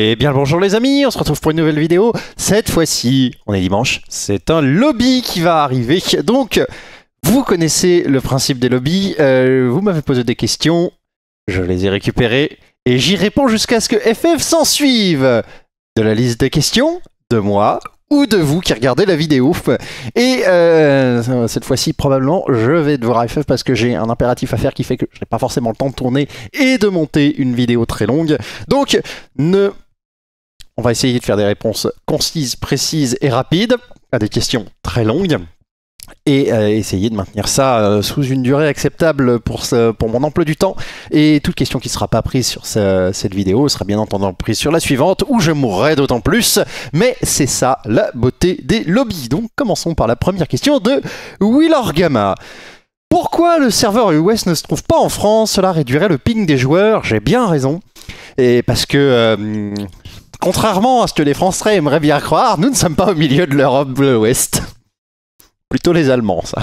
Eh bien bonjour les amis, on se retrouve pour une nouvelle vidéo. Cette fois-ci, on est dimanche, c'est un lobby qui va arriver. Donc, vous connaissez le principe des lobbies, euh, vous m'avez posé des questions, je les ai récupérées, et j'y réponds jusqu'à ce que FF s'en suive de la liste des questions, de moi, ou de vous qui regardez la vidéo. Et euh, cette fois-ci, probablement, je vais devoir FF parce que j'ai un impératif à faire qui fait que je n'ai pas forcément le temps de tourner et de monter une vidéo très longue. Donc, ne on va essayer de faire des réponses concises, précises et rapides à des questions très longues et euh, essayer de maintenir ça euh, sous une durée acceptable pour, pour mon emploi du temps. Et toute question qui ne sera pas prise sur cette vidéo sera bien entendu prise sur la suivante, où je mourrai d'autant plus. Mais c'est ça la beauté des lobbies. Donc commençons par la première question de Willor Gamma. Pourquoi le serveur US ne se trouve pas en France Cela réduirait le ping des joueurs. J'ai bien raison. Et parce que euh, Contrairement à ce que les Français aimeraient bien croire, nous ne sommes pas au milieu de l'Europe de l'Ouest. Plutôt les Allemands, ça.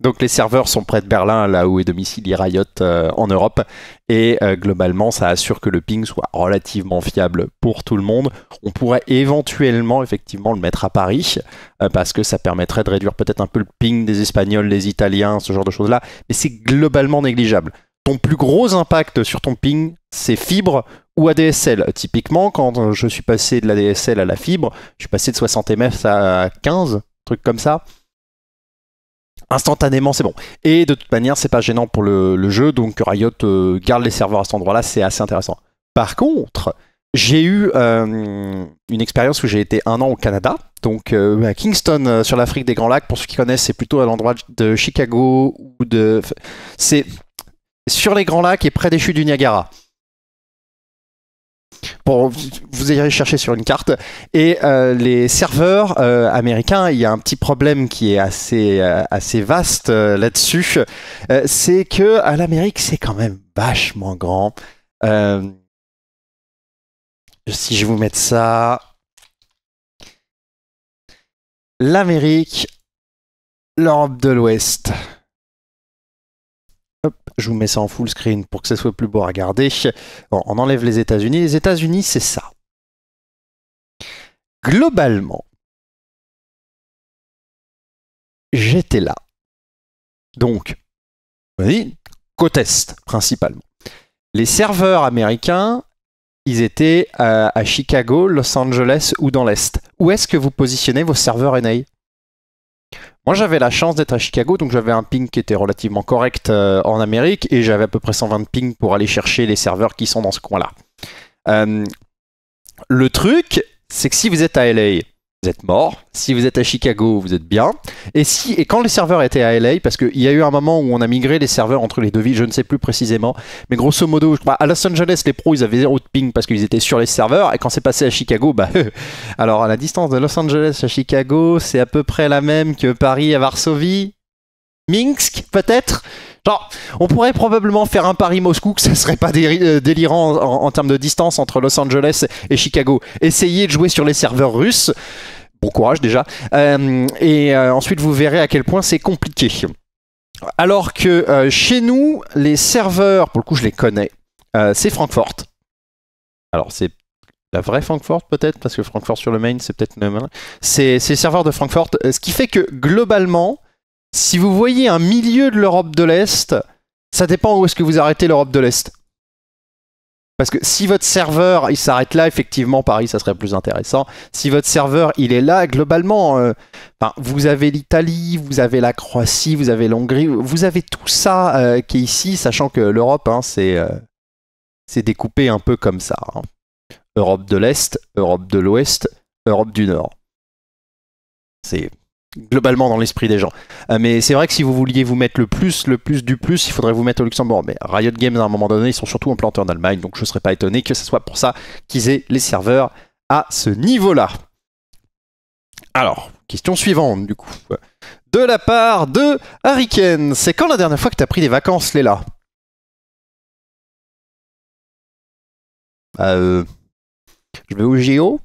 Donc les serveurs sont près de Berlin, là où est domicile Riot euh, en Europe. Et euh, globalement, ça assure que le ping soit relativement fiable pour tout le monde. On pourrait éventuellement, effectivement, le mettre à Paris, euh, parce que ça permettrait de réduire peut-être un peu le ping des Espagnols, des Italiens, ce genre de choses-là. Mais c'est globalement négligeable. Ton plus gros impact sur ton ping, c'est fibre ou ADSL. Typiquement, quand euh, je suis passé de l'ADSL à la fibre, je suis passé de 60 MF à 15, truc comme ça. Instantanément, c'est bon. Et de toute manière, c'est pas gênant pour le, jeu, donc Riot euh, garde les serveurs à cet endroit-là, c'est assez intéressant. Par contre, j'ai eu euh, une expérience où j'ai été un an au Canada, donc à Kingston sur l'Afrique des Grands Lacs. Pour ceux qui connaissent, c'est plutôt à l'endroit de Chicago ou de. C'est sur les Grands Lacs et près des chutes du Niagara. Bon, vous allez chercher sur une carte. Et euh, les serveurs euh, américains, il y a un petit problème qui est assez, euh, assez vaste là-dessus. c'est que à l'Amérique, c'est quand même vachement grand. si je vous mette ça. L'Amérique, l'Europe de l'Ouest. Je vous mets ça en full screen pour que ça soit plus beau à regarder. on enlève les États-Unis. Les États-Unis, c'est ça. Globalement, j'étais là. Donc, vas-y, côté est principalement. Les serveurs américains, ils étaient à, à Chicago, Los Angeles ou dans l'Est. Où est-ce que vous positionnez vos serveurs NA moi, j'avais la chance d'être à Chicago, donc j'avais un ping qui était relativement correct euh, en Amérique et j'avais à peu près 120 ping pour aller chercher les serveurs qui sont dans ce coin-là. Euh, le truc, c'est que si vous êtes à LA, vous êtes mort. Si vous êtes à Chicago, vous êtes bien. Et, si, et quand les serveurs étaient à LA, parce qu'il y a eu un moment où on a migré les serveurs entre les deux villes, je ne sais plus précisément, mais grosso modo, je crois, à Los Angeles, les pros, ils avaient zéro de ping parce qu'ils étaient sur les serveurs, et quand c'est passé à Chicago, bah, alors à la distance de Los Angeles à Chicago, c'est à peu près la même que Paris à Varsovie, Minsk peut-être Genre, on pourrait probablement faire un Paris-Moscou, que ça serait pas euh, délirant en, termes de distance entre Los Angeles et Chicago. Essayez de jouer sur les serveurs russes. Bon courage déjà. Euh, et euh, ensuite, vous verrez à quel point c'est compliqué. Alors que chez nous, les serveurs, pour le coup, je les connais, c'est Francfort. Alors, c'est la vraie Francfort peut-être, parce que Francfort sur le Main, c'est peut-être... C'est les serveurs de Francfort. Ce qui fait que globalement, si vous voyez un milieu de l'Europe de l'Est, ça dépend où est-ce que vous arrêtez l'Europe de l'Est. Parce que si votre serveur il s'arrête là, effectivement, Paris, ça serait plus intéressant. Si votre serveur il est là, globalement, euh, vous avez l'Italie, vous avez la Croatie, vous avez l'Hongrie, vous avez tout ça euh, qui est ici, sachant que l'Europe, hein, euh, c'est découpé un peu comme ça. Hein. Europe de l'Est, Europe de l'Ouest, Europe du Nord. C'est globalement dans l'esprit des gens. Euh, mais c'est vrai que si vous vouliez vous mettre le plus, le plus du plus, il faudrait vous mettre au Luxembourg. Mais Riot Games, à un moment donné, ils sont surtout implantés en Allemagne, donc je ne serais pas étonné que ce soit pour ça qu'ils aient les serveurs à ce niveau-là. Alors, question suivante, du coup. De la part de Ariken, c'est quand la dernière fois que tu as pris des vacances, Léla euh, Je vais au JO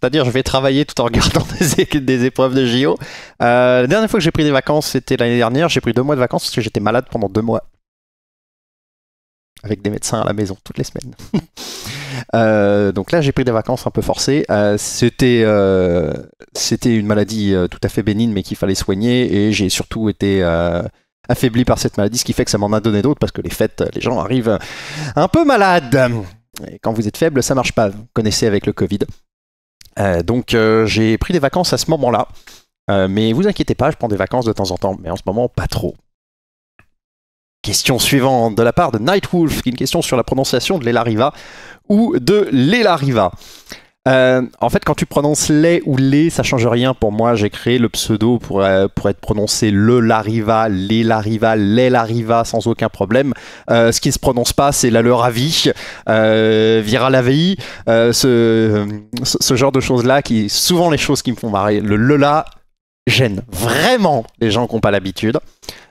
c'est-à-dire, je vais travailler tout en regardant des, épreuves de JO. Euh, la dernière fois que j'ai pris des vacances, c'était l'année dernière. J'ai pris deux mois de vacances parce que j'étais malade pendant deux mois. Avec des médecins à la maison toutes les semaines. Euh, donc là, j'ai pris des vacances un peu forcées. Euh, c'était, c'était une maladie tout à fait bénigne, mais qu'il fallait soigner. Et j'ai surtout été affaibli par cette maladie, ce qui fait que ça m'en a donné d'autres parce que les fêtes, les gens arrivent un peu malades. Et quand vous êtes faible, ça marche pas. Vous connaissez avec le Covid. Euh, donc euh, j'ai pris des vacances à ce moment-là. Euh, mais vous inquiétez pas, je prends des vacances de temps en temps, mais en ce moment pas trop. Question suivante de la part de Nightwolf, une question sur la prononciation de l'Elariva ou de l'Elariva. Euh, en fait, quand tu prononces les ou les, ça change rien pour moi. J'ai créé le pseudo pour, euh, être prononcé le Lariva, les Lariva, les Lariva sans aucun problème. Euh, ce qui ne se prononce pas, c'est la leur avis, Vira la ce, ce, genre de choses-là qui, souvent les choses qui me font marrer. Le le la gêne vraiment les gens qui n'ont pas l'habitude.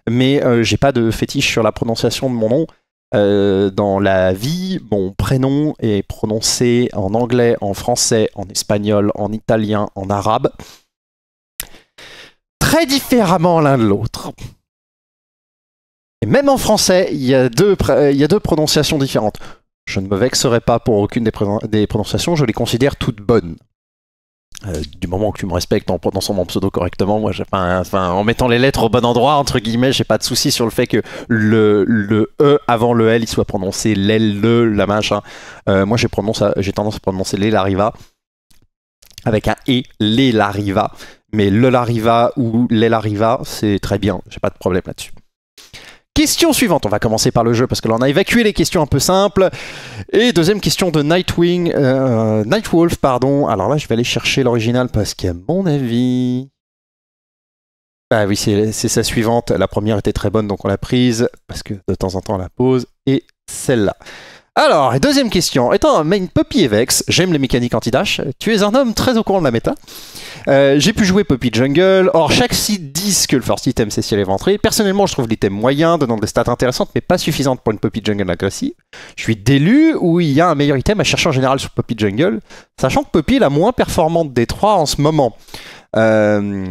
Mais j'ai pas de fétiche sur la prononciation de mon nom. Euh, dans la vie, mon prénom est prononcé en anglais, en français, en espagnol, en italien, en arabe, très différemment l'un de l'autre. Et même en français, il y, a deux, euh, prononciations différentes. Je ne me vexerai pas pour aucune des prononciations, je les considère toutes bonnes. Euh, du moment que tu me respectes en prononçant mon pseudo correctement, moi, j'ai enfin, en mettant les lettres au bon endroit, entre guillemets, j'ai pas de souci sur le fait que le, le E avant le L, il soit prononcé l'ELLE le, la machin. Hein. Euh, moi, j'ai tendance à prononcer les Lariva avec un E, l'E, Lariva. Mais le Lariva ou l'E, Lariva, c'est très bien, j'ai pas de problème là-dessus. Question suivante, on va commencer par le jeu parce que là on a évacué les questions un peu simples. Et deuxième question de Nightwing, euh, Nightwolf, pardon. Alors là je vais aller chercher l'original parce qu'à mon avis... Ah oui, c'est sa suivante. La première était très bonne donc on l'a prise parce que de temps en temps on la pose. Et celle-là. Alors, deuxième question. Étant un main Poppy evex, j'aime les mécaniques anti-dash. Tu es un homme très au courant de la méta. Euh, j'ai pu jouer Poppy Jungle. Or, chaque site dit que le first item c'est ciel éventré. Personnellement, je trouve l'item moyen, donnant des stats intéressantes, mais pas suffisantes pour une Poppy Jungle agressive. Je suis d'élu où il y a un meilleur item à chercher en général sur Poppy Jungle, sachant que Poppy est la moins performante des trois en ce moment. Euh,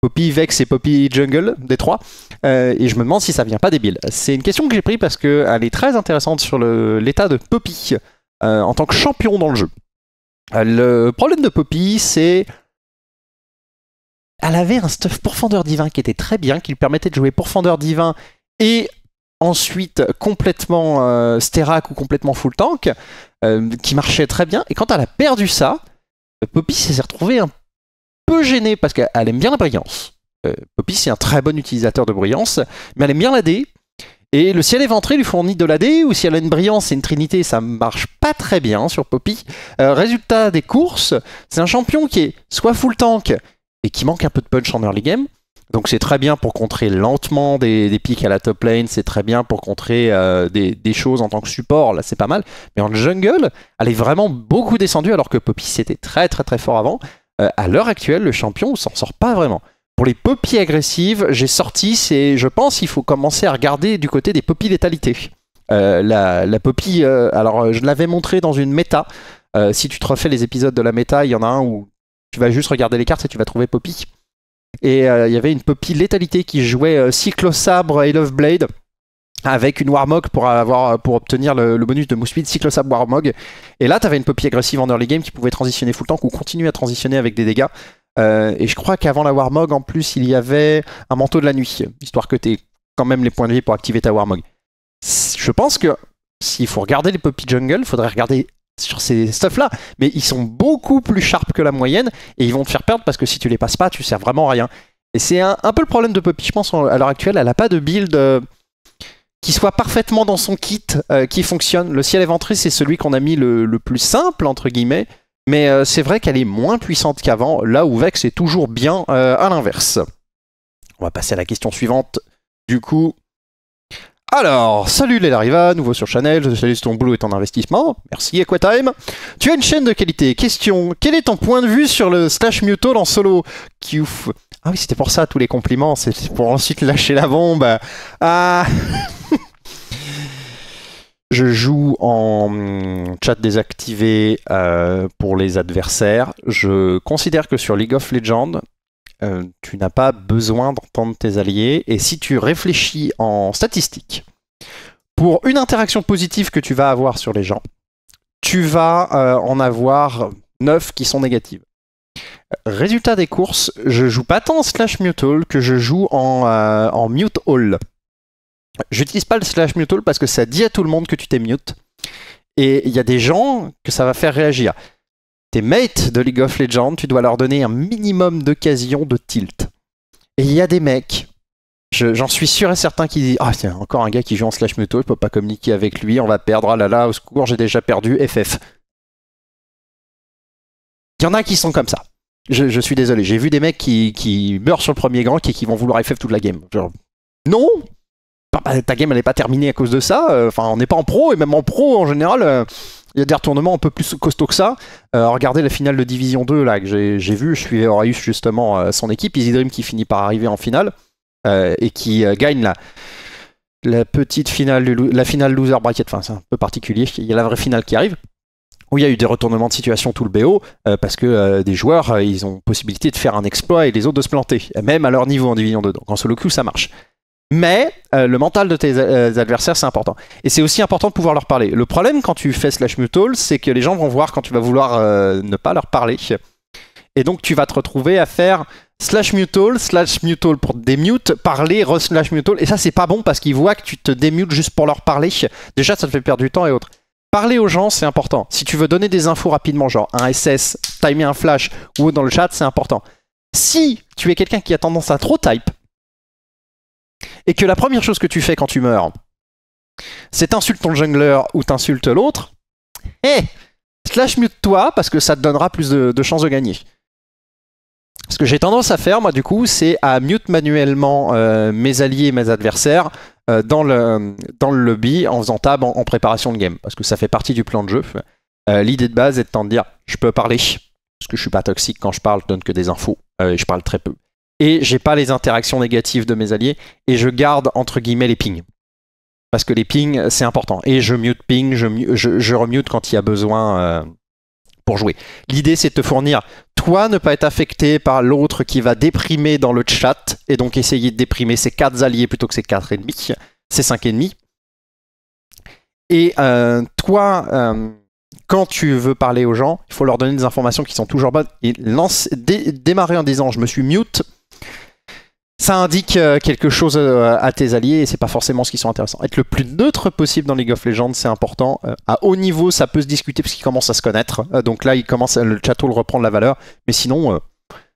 Poppy Vex et Poppy Jungle des trois. Euh, et je me demande si ça vient pas débile. C'est une question que j'ai prise parce qu'elle est très intéressante sur l'état de Poppy euh, en tant que champion dans le jeu. Euh, le problème de Poppy, c'est. Elle avait un stuff pourfendeur divin qui était très bien, qui lui permettait de jouer pourfendeur divin et ensuite complètement Sterak ou complètement full tank, qui marchait très bien. Et quand elle a perdu ça, Poppy s'est retrouvé un peu gênée parce qu'elle aime bien la brillance. Euh, Poppy, c'est un très bon utilisateur de brillance, mais elle aime bien la D. Et le ciel éventré lui fournit de la dé ou si elle a une brillance et une trinité, ça marche pas très bien sur Poppy. Euh, résultat des courses, c'est un champion qui est soit full tank et qui manque un peu de punch en early game, donc c'est très bien pour contrer lentement des, pics à la top lane, c'est très bien pour contrer euh, des, des, choses en tant que support, là c'est pas mal. Mais en jungle, elle est vraiment beaucoup descendue alors que Poppy c'était très très très fort avant. Euh, à l'heure actuelle, le champion s'en sort pas vraiment. Pour les poppies agressives, j'ai sorti, c'est, je pense, qu'il faut commencer à regarder du côté des poppies létalité. Euh, la, la euh, alors je l'avais montré dans une méta. si tu te refais les épisodes de la méta, il y en a un où tu vas juste regarder les cartes et tu vas trouver poppy. Et il y avait une poppy létalité qui jouait Cyclosabre et Love Blade avec une Warmog pour, avoir, pour obtenir le, bonus de Moose Speed, Cyclosab Warmog. Et là, tu avais une poppy agressive en early game qui pouvait transitionner full tank ou continuer à transitionner avec des dégâts. Euh, et je crois qu'avant la Warmog, en plus, il y avait un manteau de la nuit, histoire que tu aies quand même les points de vie pour activer ta Warmog. Je pense que s'il faut regarder les Poppy Jungle, il faudrait regarder sur ces stuffs-là. Mais ils sont beaucoup plus sharp que la moyenne et ils vont te faire perdre parce que si tu les passes pas, tu sers vraiment à rien. Et c'est un, peu le problème de Poppy, je pense, à l'heure actuelle. Elle n'a pas de build. Euh, qui soit parfaitement dans son kit, euh, qui fonctionne. Le ciel éventré, c'est celui qu'on a mis le, plus simple, entre guillemets, mais euh, c'est vrai qu'elle est moins puissante qu'avant, là où Vex est toujours bien euh, à l'inverse. On va passer à la question suivante, du coup. Alors, salut les Lariva, nouveau sur Chanel, je salue ton boulot et ton investissement. Merci Equatime. Tu as une chaîne de qualité. Question, quel est ton point de vue sur le Slash Muto en solo Kiouf ah oui, c'était pour ça tous les compliments, c'est pour ensuite lâcher la bombe. Ah Je joue en chat désactivé euh, pour les adversaires. Je considère que sur League of Legends, euh, tu n'as pas besoin d'entendre tes alliés. Et si tu réfléchis en statistiques, pour une interaction positive que tu vas avoir sur les gens, tu vas euh, en avoir 9 qui sont négatives. Résultat des courses, je joue pas tant en slash mute all que je joue euh, en, mute all. J'utilise pas le slash mute all parce que ça dit à tout le monde que tu t'es mute. Et il y a des gens que ça va faire réagir. Tes mates de League of Legends, tu dois leur donner un minimum d'occasion de tilt. Et il y a des mecs, j'en suis sûr et certain, qui disent Ah, tiens, encore un gars qui joue en slash mute all, je peux pas communiquer avec lui, on va perdre, ah là là, au secours, j'ai déjà perdu, FF. Il y en a qui sont comme ça. Je, suis désolé, j'ai vu des mecs qui, meurent sur le premier grand et qui vont vouloir FF toute la game. non bah, bah, Ta game, elle n'est pas terminée à cause de ça. Euh, enfin, on n'est pas en pro, et même en pro, en général, il euh, y a des retournements un peu plus costauds que ça. Euh, regardez la finale de Division 2, là, que j'ai vu. Je suis auréus justement, son équipe, Isidrim Dream, qui finit par arriver en finale et qui gagne la la petite finale, la finale loser bracket, enfin c'est un peu particulier, il y a la vraie finale qui arrive où il y a eu des retournements de situation tout le BO, euh, parce que euh, des joueurs, euh, ils ont possibilité de faire un exploit et les autres de se planter, même à leur niveau en division 2. Donc en solo queue, ça marche. Mais le mental de tes adversaires, c'est important. Et c'est aussi important de pouvoir leur parler. Le problème quand tu fais Slash all, c'est que les gens vont voir quand tu vas vouloir ne pas leur parler. Et donc tu vas te retrouver à faire slash all, slash all pour démute, parler, re slash all, Et ça, c'est pas bon parce qu'ils voient que tu te démutes juste pour leur parler. Déjà, ça te fait perdre du temps et autres. Parler aux gens, c'est important. Si tu veux donner des infos rapidement, genre un SS, timer un flash ou dans le chat, c'est important. Si tu es quelqu'un qui a tendance à trop type, et que la première chose que tu fais quand tu meurs, c'est t'insultes ton jungler ou t'insulte l'autre, eh, slash mute toi parce que ça te donnera plus de chances de gagner. Ce que j'ai tendance à faire, moi, du coup, c'est à mute manuellement euh, mes alliés et mes adversaires euh, dans, le, dans le lobby en faisant tab en, préparation de game, parce que ça fait partie du plan de jeu. Euh, l'idée de base est de dire je peux parler, parce que je suis pas toxique quand je parle, je donne que des infos, et je parle très peu. Et j'ai pas les interactions négatives de mes alliés, et je garde entre guillemets les pings. Parce que les pings, c'est important. Et je mute ping, je, je remute quand il y a besoin pour jouer. L'idée, c'est de te fournir toi ne pas être affecté par l'autre qui va déprimer dans le chat et donc essayer de déprimer ses quatre alliés plutôt que ses quatre ennemis, ses cinq ennemis. Et euh, toi, euh, quand tu veux parler aux gens, il faut leur donner des informations qui sont toujours bonnes. Et lance, démarrer en disant je me suis mute ça indique euh, quelque chose euh, à tes alliés et c'est pas forcément ce qui sont intéressants. Être le plus neutre possible dans League of Legends, c'est important. Euh, à haut niveau, ça peut se discuter parce qu'ils commencent à se connaître. Donc là, ils commencent, le le reprend la valeur. Mais sinon,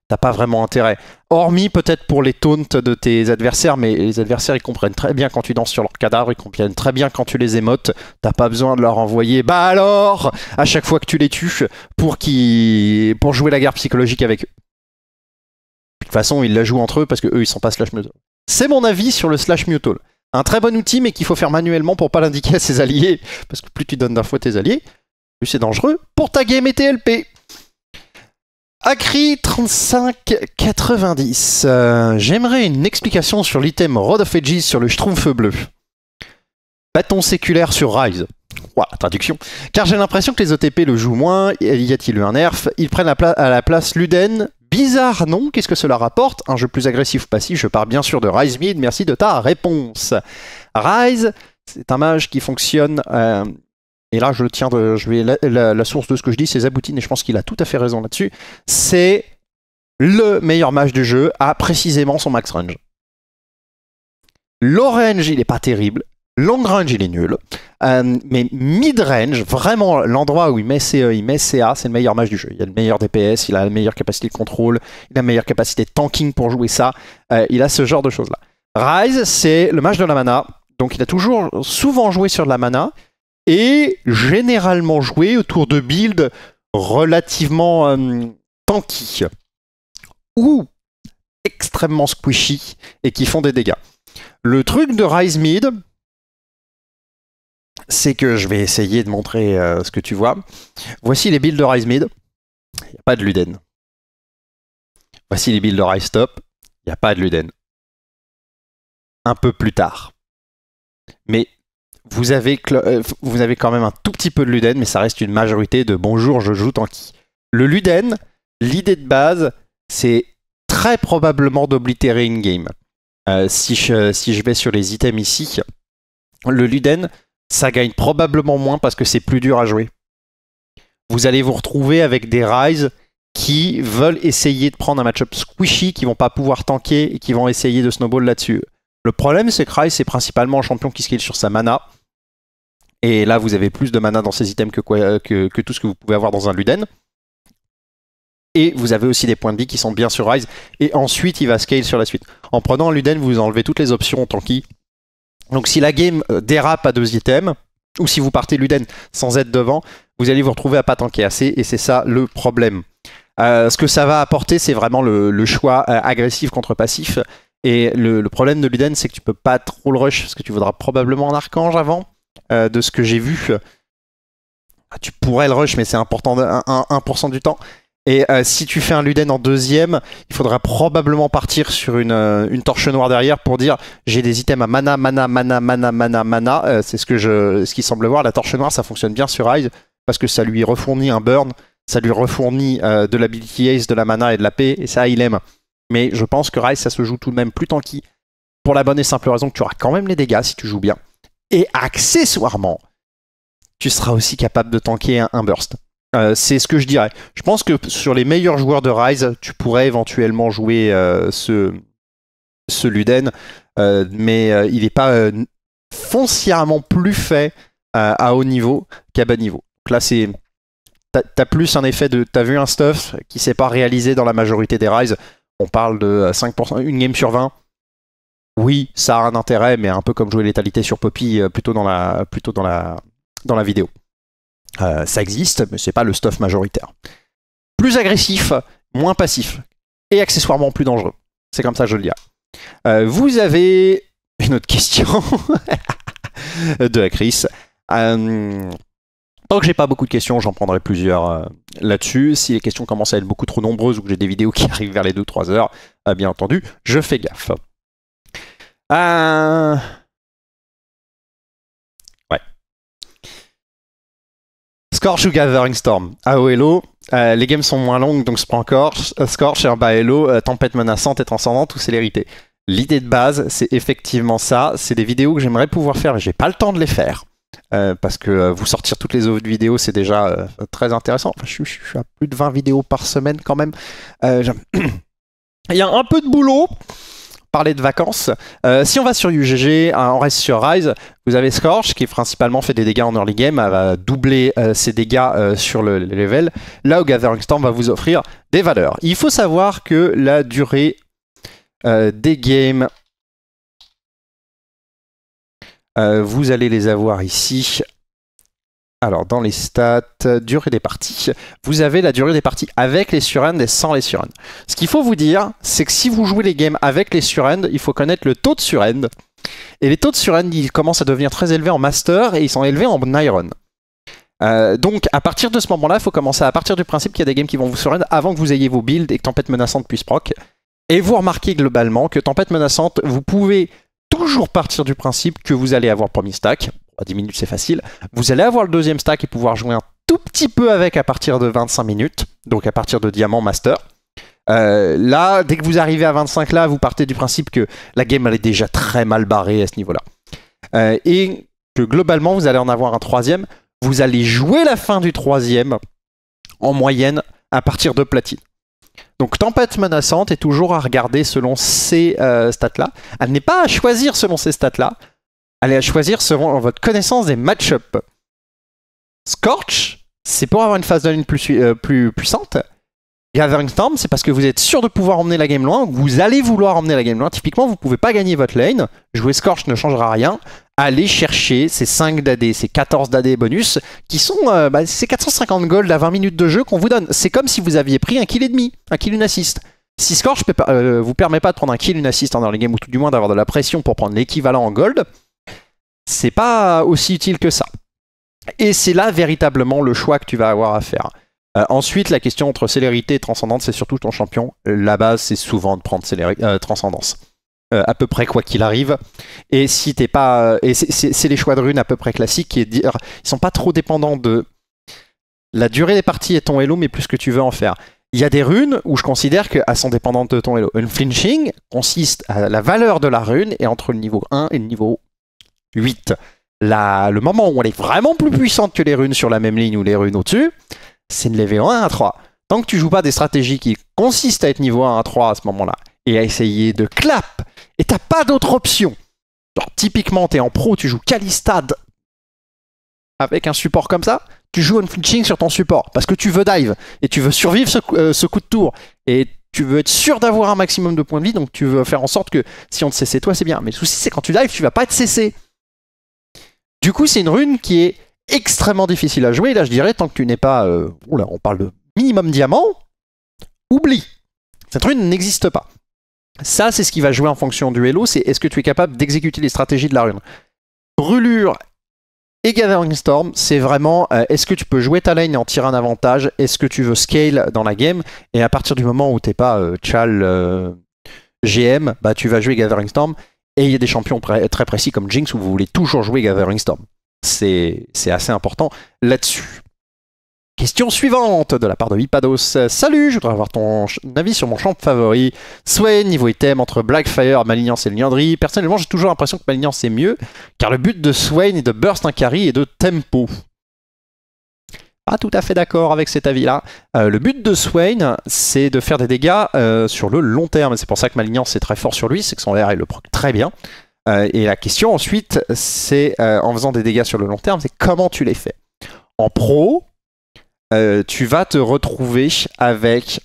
t'as pas vraiment intérêt. Hormis peut-être pour les taunts de tes adversaires, mais les adversaires ils comprennent très bien quand tu danses sur leur cadavre, ils comprennent très bien quand tu les émotes. T'as pas besoin de leur envoyer bah alors à chaque fois que tu les tues pour qui pour jouer la guerre psychologique avec eux façon, ils la jouent entre eux parce que eux, ils sont pas slash mutal. C'est mon avis sur le slash mutal. Un très bon outil, mais qu'il faut faire manuellement pour pas l'indiquer à ses alliés, parce que plus tu donnes d'infos à tes alliés, plus c'est dangereux pour ta game et LP. Acri 3590. Euh, j'aimerais une explication sur l'item Rod of Ages sur le Schtroumpf bleu. Bâton séculaire sur Rise. Ouah, traduction. Car j'ai l'impression que les OTP le jouent moins. Y a-t-il eu un nerf Ils prennent à la place Luden Bizarre, non Qu'est-ce que cela rapporte Un jeu plus agressif ou passif Je parle bien sûr de Rise Mid, merci de ta réponse. Rise, c'est un mage qui fonctionne... Euh, et là, je tiens de, je vais la, source de ce que je dis, c'est Zaboutine, et je pense qu'il a tout à fait raison là-dessus. C'est le meilleur mage du jeu à précisément son max range. L'orange, il n'est pas terrible. Long range, il est nul. Euh, mais mid-range, vraiment l'endroit où il met ses, euh, il met CA, c'est le meilleur match du jeu. Il a le meilleur DPS, il a la meilleure capacité de contrôle, il a la meilleure capacité de tanking pour jouer ça. Euh, il a ce genre de choses-là. Rise, c'est le match de la mana. Donc il a toujours souvent joué sur de la mana et généralement joué autour de builds relativement tanky ou extrêmement squishy et qui font des dégâts. Le truc de Rise Mid, c'est que je vais essayer de montrer euh, ce que tu vois. Voici les builds de Rise Mid. Il n'y a pas de Luden. Voici les builds de Rise Top. Il n'y a pas de Luden. Un peu plus tard. Mais vous avez, euh, vous avez quand même un tout petit peu de Luden, mais ça reste une majorité de bonjour, je joue tanky. Le Luden, l'idée de base, c'est très probablement d'oblitérer in-game. Euh, si je vais sur les items ici, le Luden, ça gagne probablement moins parce que c'est plus dur à jouer. Vous allez vous retrouver avec des Rise qui veulent essayer de prendre un match-up squishy, qui vont pas pouvoir tanker et qui vont essayer de snowball là-dessus. Le problème, c'est que Rise, c'est principalement un champion qui scale sur sa mana. Et là, vous avez plus de mana dans ses items que, que, tout ce que vous pouvez avoir dans un Luden. Et vous avez aussi des points de vie qui sont bien sur Rise. Et ensuite, il va scale sur la suite. En prenant un Luden, vous enlevez toutes les options tanky donc si la game euh, dérape à deux items, ou si vous partez Luden sans être devant, vous allez vous retrouver à pas tanker assez, et c'est ça le problème. Euh, ce que ça va apporter, c'est vraiment le, choix euh, agressif contre passif. Et le, problème de Luden, c'est que tu peux pas trop le rush, parce que tu voudras probablement un archange avant, de ce que j'ai vu. Ah, tu pourrais le rush, mais c'est important 1 du temps. Et euh, si tu fais un Luden en deuxième, il faudra probablement partir sur une, euh, une torche noire derrière pour dire j'ai des items à mana, mana, mana, mana, mana, mana. Euh, c'est ce que je, ce qui semble voir. La torche noire, ça fonctionne bien sur Rise parce que ça lui refournit un burn, ça lui refournit de l'ability ace, de la mana et de la paix. Et ça, il aime. Mais je pense que Rise, ça se joue tout de même plus tanky pour la bonne et simple raison que tu auras quand même les dégâts si tu joues bien. Et accessoirement, tu seras aussi capable de tanker un burst. Euh, c'est ce que je dirais. Je pense que sur les meilleurs joueurs de Rise, tu pourrais éventuellement jouer euh, ce, Luden, euh, mais il n'est pas foncièrement plus fait à haut niveau qu'à bas niveau. Donc là, c'est. T'as as plus un effet de. T'as vu un stuff qui s'est pas réalisé dans la majorité des Rise. On parle de 5%, une game sur 20. Oui, ça a un intérêt, mais un peu comme jouer létalité sur Poppy, plutôt dans la, plutôt dans la, dans la vidéo. Euh, ça existe, mais c'est pas le stuff majoritaire. Plus agressif, moins passif, et accessoirement plus dangereux. C'est comme ça que je le dis. Euh, vous avez une autre question de la Chris. Euh, tant que j'ai pas beaucoup de questions, j'en prendrai plusieurs là-dessus. Si les questions commencent à être beaucoup trop nombreuses ou que j'ai des vidéos qui arrivent vers les 2-3 heures, bien entendu, je fais gaffe. Euh... Scorch ou Gathering Storm AOLO, ah, oh, euh, les games sont moins longues, donc je prends Scorch, euh, Scorch et un euh, Tempête menaçante et transcendante ou Célérité. L'idée de base, c'est effectivement ça. C'est des vidéos que j'aimerais pouvoir faire, mais j'ai pas le temps de les faire. Euh, parce que vous sortir toutes les autres vidéos, c'est déjà très intéressant. Enfin, je, je, suis à plus de 20 vidéos par semaine quand même. Il y a un peu de boulot, parler de vacances. Euh, si on va sur UGG, hein, on reste sur Rise, vous avez Scorch qui principalement fait des dégâts en early game, va doubler euh, ses dégâts euh, sur le, le, level, là où Gathering Storm va vous offrir des valeurs. Il faut savoir que la durée des games, vous allez les avoir ici, alors, dans les stats, euh, durée des parties, vous avez la durée des parties avec les surends et sans les surends. Ce qu'il faut vous dire, c'est que si vous jouez les games avec les surends, il faut connaître le taux de surend. Et les taux de surend, ils commencent à devenir très élevés en master et ils sont élevés en iron. Euh, donc, à partir de ce moment-là, il faut commencer à partir du principe qu'il y a des games qui vont vous surend avant que vous ayez vos builds et que Tempête Menaçante puisse proc. Et vous remarquez globalement que Tempête Menaçante, vous pouvez toujours partir du principe que vous allez avoir premier stack, 10 minutes c'est facile, vous allez avoir le deuxième stack et pouvoir jouer un tout petit peu avec à partir de 25 minutes, donc à partir de diamant master. Euh, là, dès que vous arrivez à 25 là, vous partez du principe que la game elle est déjà très mal barrée à ce niveau-là. Euh, et que globalement, vous allez en avoir un troisième. Vous allez jouer la fin du troisième en moyenne à partir de platine. Donc tempête menaçante est toujours à regarder selon ces euh, stats-là. Elle n'est pas à choisir selon ces stats-là allez à choisir selon votre connaissance des match-up. Scorch, c'est pour avoir une phase de lane euh, plus, puissante. Gathering Storm, c'est parce que vous êtes sûr de pouvoir emmener la game loin, vous allez vouloir emmener la game loin. Typiquement, vous ne pouvez pas gagner votre lane. Jouer Scorch ne changera rien. Allez chercher ces 5 d'AD, ces 14 d'AD bonus, qui sont euh, bah, ces 450 gold à 20 minutes de jeu qu'on vous donne. C'est comme si vous aviez pris un kill et demi, un kill une assist. Si Scorch ne euh, vous permet pas de prendre un kill une assist en early game, ou tout du moins d'avoir de la pression pour prendre l'équivalent en gold, c'est pas aussi utile que ça. Et c'est là véritablement le choix que tu vas avoir à faire. Euh, ensuite, la question entre célérité et transcendance, c'est surtout ton champion. La base, c'est souvent de prendre euh, transcendance. Euh, à peu près quoi qu'il arrive. Et si t'es pas. et c'est les choix de runes à peu près classiques. qui dire, ils sont pas trop dépendants de la durée des parties et ton elo, mais plus ce que tu veux en faire. Il y a des runes où je considère qu'elles sont dépendantes de ton elo. Une flinching consiste à la valeur de la rune et entre le niveau 1 et le niveau 8. le moment où elle est vraiment plus puissante que les runes sur la même ligne ou les runes au-dessus, c'est de lever 1 à 3. Tant que tu joues pas des stratégies qui consistent à être niveau 1 à 3 à ce moment-là et à essayer de clap, et t'as pas d'autre option. Typiquement, typiquement, es en pro, tu joues Kalistad avec un support comme ça, tu joues un flinching sur ton support parce que tu veux dive et tu veux survivre euh, ce, coup de tour et tu veux être sûr d'avoir un maximum de points de vie donc tu veux faire en sorte que si on te cesse toi c'est bien mais le souci c'est quand tu dives tu vas pas être cessé du coup, c'est une rune qui est extrêmement difficile à jouer. là, je dirais, tant que tu n'es pas. Euh, oula, on parle de minimum diamant, oublie. Cette rune n'existe pas. Ça, c'est ce qui va jouer en fonction du Hello, c'est est-ce que tu es capable d'exécuter les stratégies de la rune. Brûlure et Gathering Storm, c'est vraiment euh, est-ce que tu peux jouer ta lane en tirer un avantage, est-ce que tu veux scale dans la game, et à partir du moment où t'es pas euh, Chal GM, bah tu vas jouer Gathering Storm. Et il y a des champions très précis comme Jinx où vous voulez toujours jouer Gathering Storm. C'est assez important là-dessus. Question suivante de la part de Vipados. Salut, je voudrais avoir ton avis sur mon champ favori. Swain, niveau item, entre Blackfire, Malignance et Liandry. Personnellement, j'ai toujours l'impression que Malignance est mieux, car le but de Swain est de burst un carry et de tempo pas tout à fait d'accord avec cet avis-là. Euh, le but de Swain, c'est de faire des dégâts euh, sur le long terme. C'est pour ça que Malignan, est très fort sur lui, c'est que son air, il le proc très bien. Euh, et la question ensuite, c'est en faisant des dégâts sur le long terme, c'est comment tu les fais. En pro, tu vas te retrouver avec,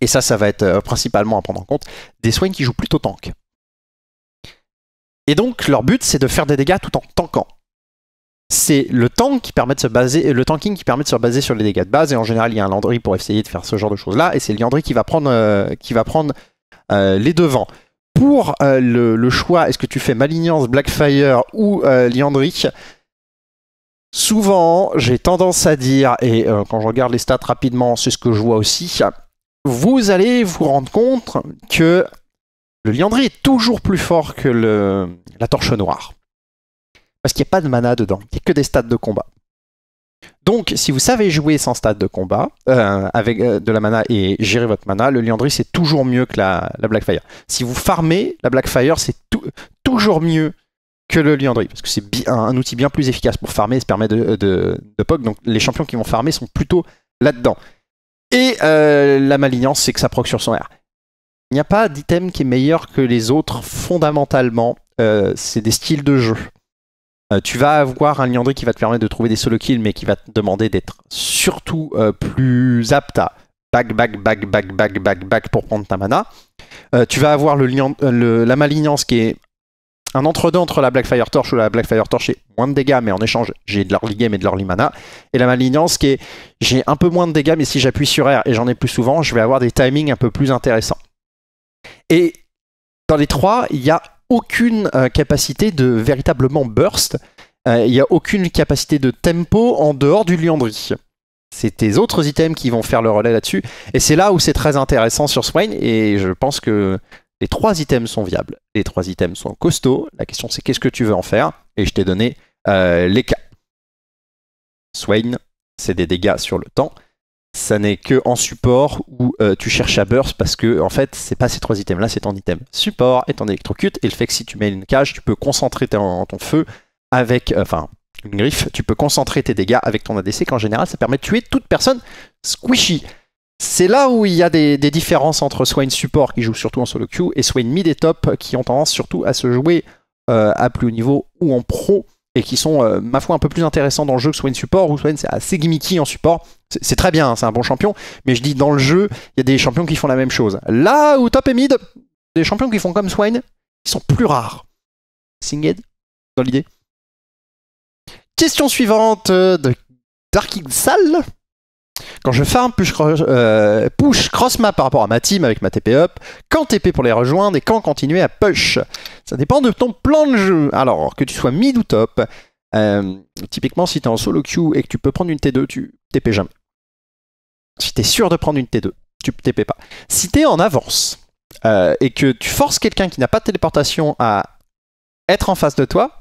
et ça, ça va être principalement à prendre en compte, des Swain qui jouent plutôt tank. Et donc, leur but, c'est de faire des dégâts tout en tankant c'est le qui permet de se tanking qui permet de se baser sur les dégâts de base. Et en général, il y a un Landry pour essayer de faire ce genre de choses-là. Et c'est le Landry qui va prendre, euh, euh, les devants. Pour euh, le, choix, est-ce que tu fais Malignance, Blackfire ou Liandry Souvent, j'ai tendance à dire, et quand je regarde les stats rapidement, c'est ce que je vois aussi, vous allez vous rendre compte que le Liandry est toujours plus fort que la Torche Noire parce qu'il n'y a pas de mana dedans, il n'y a que des stades de combat. Donc, si vous savez jouer sans stade de combat, euh, avec euh, de la mana et gérer votre mana, le Liandry c'est toujours mieux que la, Blackfire. Si vous farmez, la Blackfire c'est toujours mieux que le Liandry, parce que c'est un, outil bien plus efficace pour farmer et se permet de, de, Donc, les champions qui vont farmer sont plutôt là-dedans. Et euh, la malignance, c'est que ça proc sur son air. Il n'y a pas d'item qui est meilleur que les autres fondamentalement. c'est des styles de jeu. Euh, tu vas avoir un Liandry qui va te permettre de trouver des solo kills, mais qui va te demander d'être surtout euh, plus apte à back, back, back, back, back, back, back pour prendre ta mana. Euh, tu vas avoir le, la malignance qui est un entre-deux entre la Blackfire Torch ou la Blackfire Torch et moins de dégâts, mais en échange, j'ai de l'early game et de l'early mana. Et la malignance qui est j'ai un peu moins de dégâts, mais si j'appuie sur R et j'en ai plus souvent, je vais avoir des timings un peu plus intéressants. Et dans les trois, il y a aucune euh, capacité de véritablement burst. Euh, il n'y a aucune capacité de tempo en dehors du Liandry. C'est tes autres items qui vont faire le relais là-dessus. Et c'est là où c'est très intéressant sur Swain. Et je pense que les trois items sont viables. Les trois items sont costauds. La question c'est qu'est-ce que tu veux en faire Et je t'ai donné euh, les cas. Swain, c'est des dégâts sur le temps ça n'est que en support où euh, tu cherches à burst parce que en fait c'est pas ces trois items là c'est ton item support et ton électrocute et le fait que si tu mets une cage tu peux concentrer ton, feu avec euh, enfin une griffe tu peux concentrer tes dégâts avec ton ADC qu'en général ça permet de tuer toute personne squishy c'est là où il y a des, différences entre soit une support qui joue surtout en solo queue et soit une mid et top qui ont tendance surtout à se jouer euh, à plus haut niveau ou en pro et qui sont, euh, ma foi, un peu plus intéressants dans le jeu que Swain support, où Swain c'est assez gimmicky en support. C'est très bien, hein, c'est un bon champion, mais je dis dans le jeu, il y a des champions qui font la même chose. Là où top et mid, des champions qui font comme Swain, ils sont plus rares. Singed, dans l'idée. Question suivante euh, de Dark quand je farm push, euh, push cross map par rapport à ma team avec ma TP up, quand TP pour les rejoindre et quand continuer à push. Ça dépend de ton plan de jeu. Alors, que tu sois mid ou top, euh, typiquement si tu es en solo queue et que tu peux prendre une T2, tu TP jamais. Si tu es sûr de prendre une T2, tu TP pas. Si tu es en avance euh, et que tu forces quelqu'un qui n'a pas de téléportation à être en face de toi,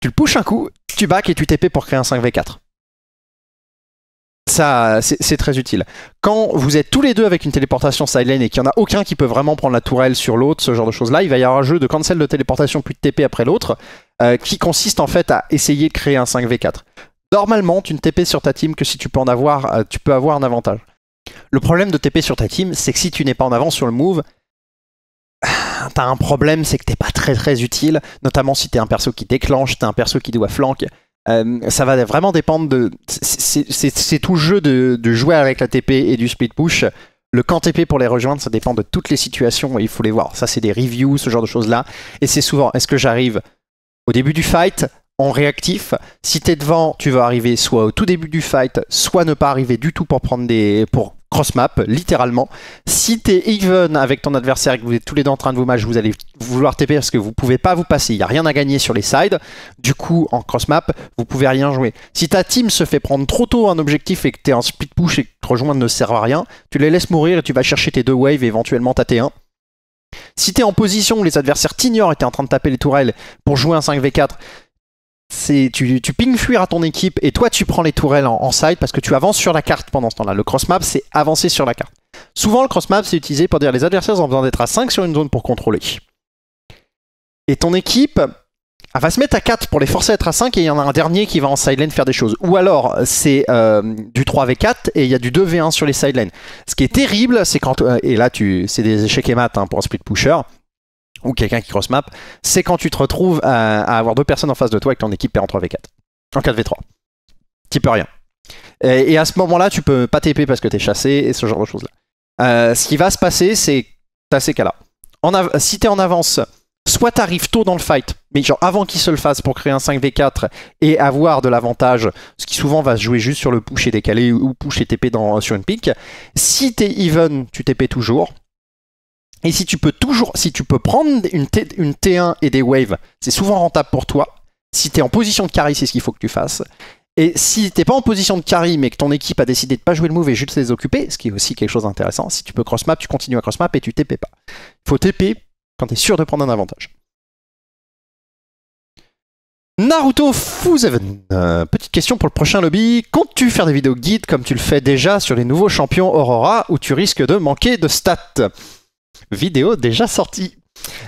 tu le pushes un coup, tu back et tu TP pour créer un 5v4 c'est très utile. Quand vous êtes tous les deux avec une téléportation sideline et qu'il n'y en a aucun qui peut vraiment prendre la tourelle sur l'autre, ce genre de choses-là, il va y avoir un jeu de cancel de téléportation puis de TP après l'autre, euh, qui consiste en fait à essayer de créer un 5v4. Normalement, tu ne TP sur ta team que si tu peux en avoir, euh, tu peux avoir un avantage. Le problème de TP sur ta team, c'est que si tu n'es pas en avant sur le move, t'as un problème, c'est que t'es pas très très utile, notamment si t'es un perso qui déclenche, t'es un perso qui doit flanquer. Euh, ça va vraiment dépendre de. C'est tout jeu de, jouer avec la TP et du split push. Le camp TP pour les rejoindre, ça dépend de toutes les situations il faut les voir. Ça, c'est des reviews, ce genre de choses-là. Et c'est souvent, est-ce que j'arrive au début du fight en réactif Si t'es devant, tu vas arriver soit au tout début du fight, soit ne pas arriver du tout pour prendre des, pour cross-map, littéralement. Si t'es even avec ton adversaire et que vous êtes tous les deux en train de vous match, vous allez vouloir TP parce que vous pouvez pas vous passer. Il n'y a rien à gagner sur les sides. Du coup, en cross-map, vous pouvez rien jouer. Si ta team se fait prendre trop tôt un objectif et que t'es en split push et que te rejoindre ne sert à rien, tu les laisses mourir et tu vas chercher tes deux waves et éventuellement ta T1. Si t'es en position où les adversaires t'ignorent et t'es en train de taper les tourelles pour jouer un 5v4, tu, tu ping fuir à ton équipe et toi tu prends les tourelles en, side parce que tu avances sur la carte pendant ce temps-là. Le cross map c'est avancer sur la carte. Souvent le cross map c'est utilisé pour dire les adversaires ont besoin d'être à 5 sur une zone pour contrôler. Et ton équipe va se mettre à 4 pour les forcer à être à 5 et il y en a un dernier qui va en sideline faire des choses. Ou alors c'est euh, du 3v4 et il y a du 2v1 sur les sidelines. Ce qui est terrible c'est quand euh, et là c'est des échecs et maths hein, pour un split pusher ou quelqu'un qui cross map, c'est quand tu te retrouves à, avoir deux personnes en face de toi et que ton équipe perd en 3v4. En 4v3. Tu peux rien. Et, à ce moment-là, tu peux pas TP parce que t'es chassé et ce genre de choses-là. Euh, ce qui va se passer, c'est t'as ces cas-là. si t'es en avance, soit tu arrives tôt dans le fight, mais genre avant qu'il se le fasse pour créer un 5v4 et avoir de l'avantage, ce qui souvent va se jouer juste sur le push et décaler ou push et TP dans, sur une pick. Si t'es even, tu TP toujours. Et si tu peux toujours, si tu peux prendre une, T, 1 et des waves, c'est souvent rentable pour toi. Si tu es en position de carry, c'est ce qu'il faut que tu fasses. Et si t'es pas en position de carry, mais que ton équipe a décidé de pas jouer le move et juste les occuper, ce qui est aussi quelque chose d'intéressant, si tu peux cross map, tu continues à cross map et tu TP pas. faut TP quand tu es sûr de prendre un avantage. Naruto Fuseven, euh, petite question pour le prochain lobby. Comptes-tu faire des vidéos guides comme tu le fais déjà sur les nouveaux champions Aurora ou tu risques de manquer de stats vidéo déjà sortie.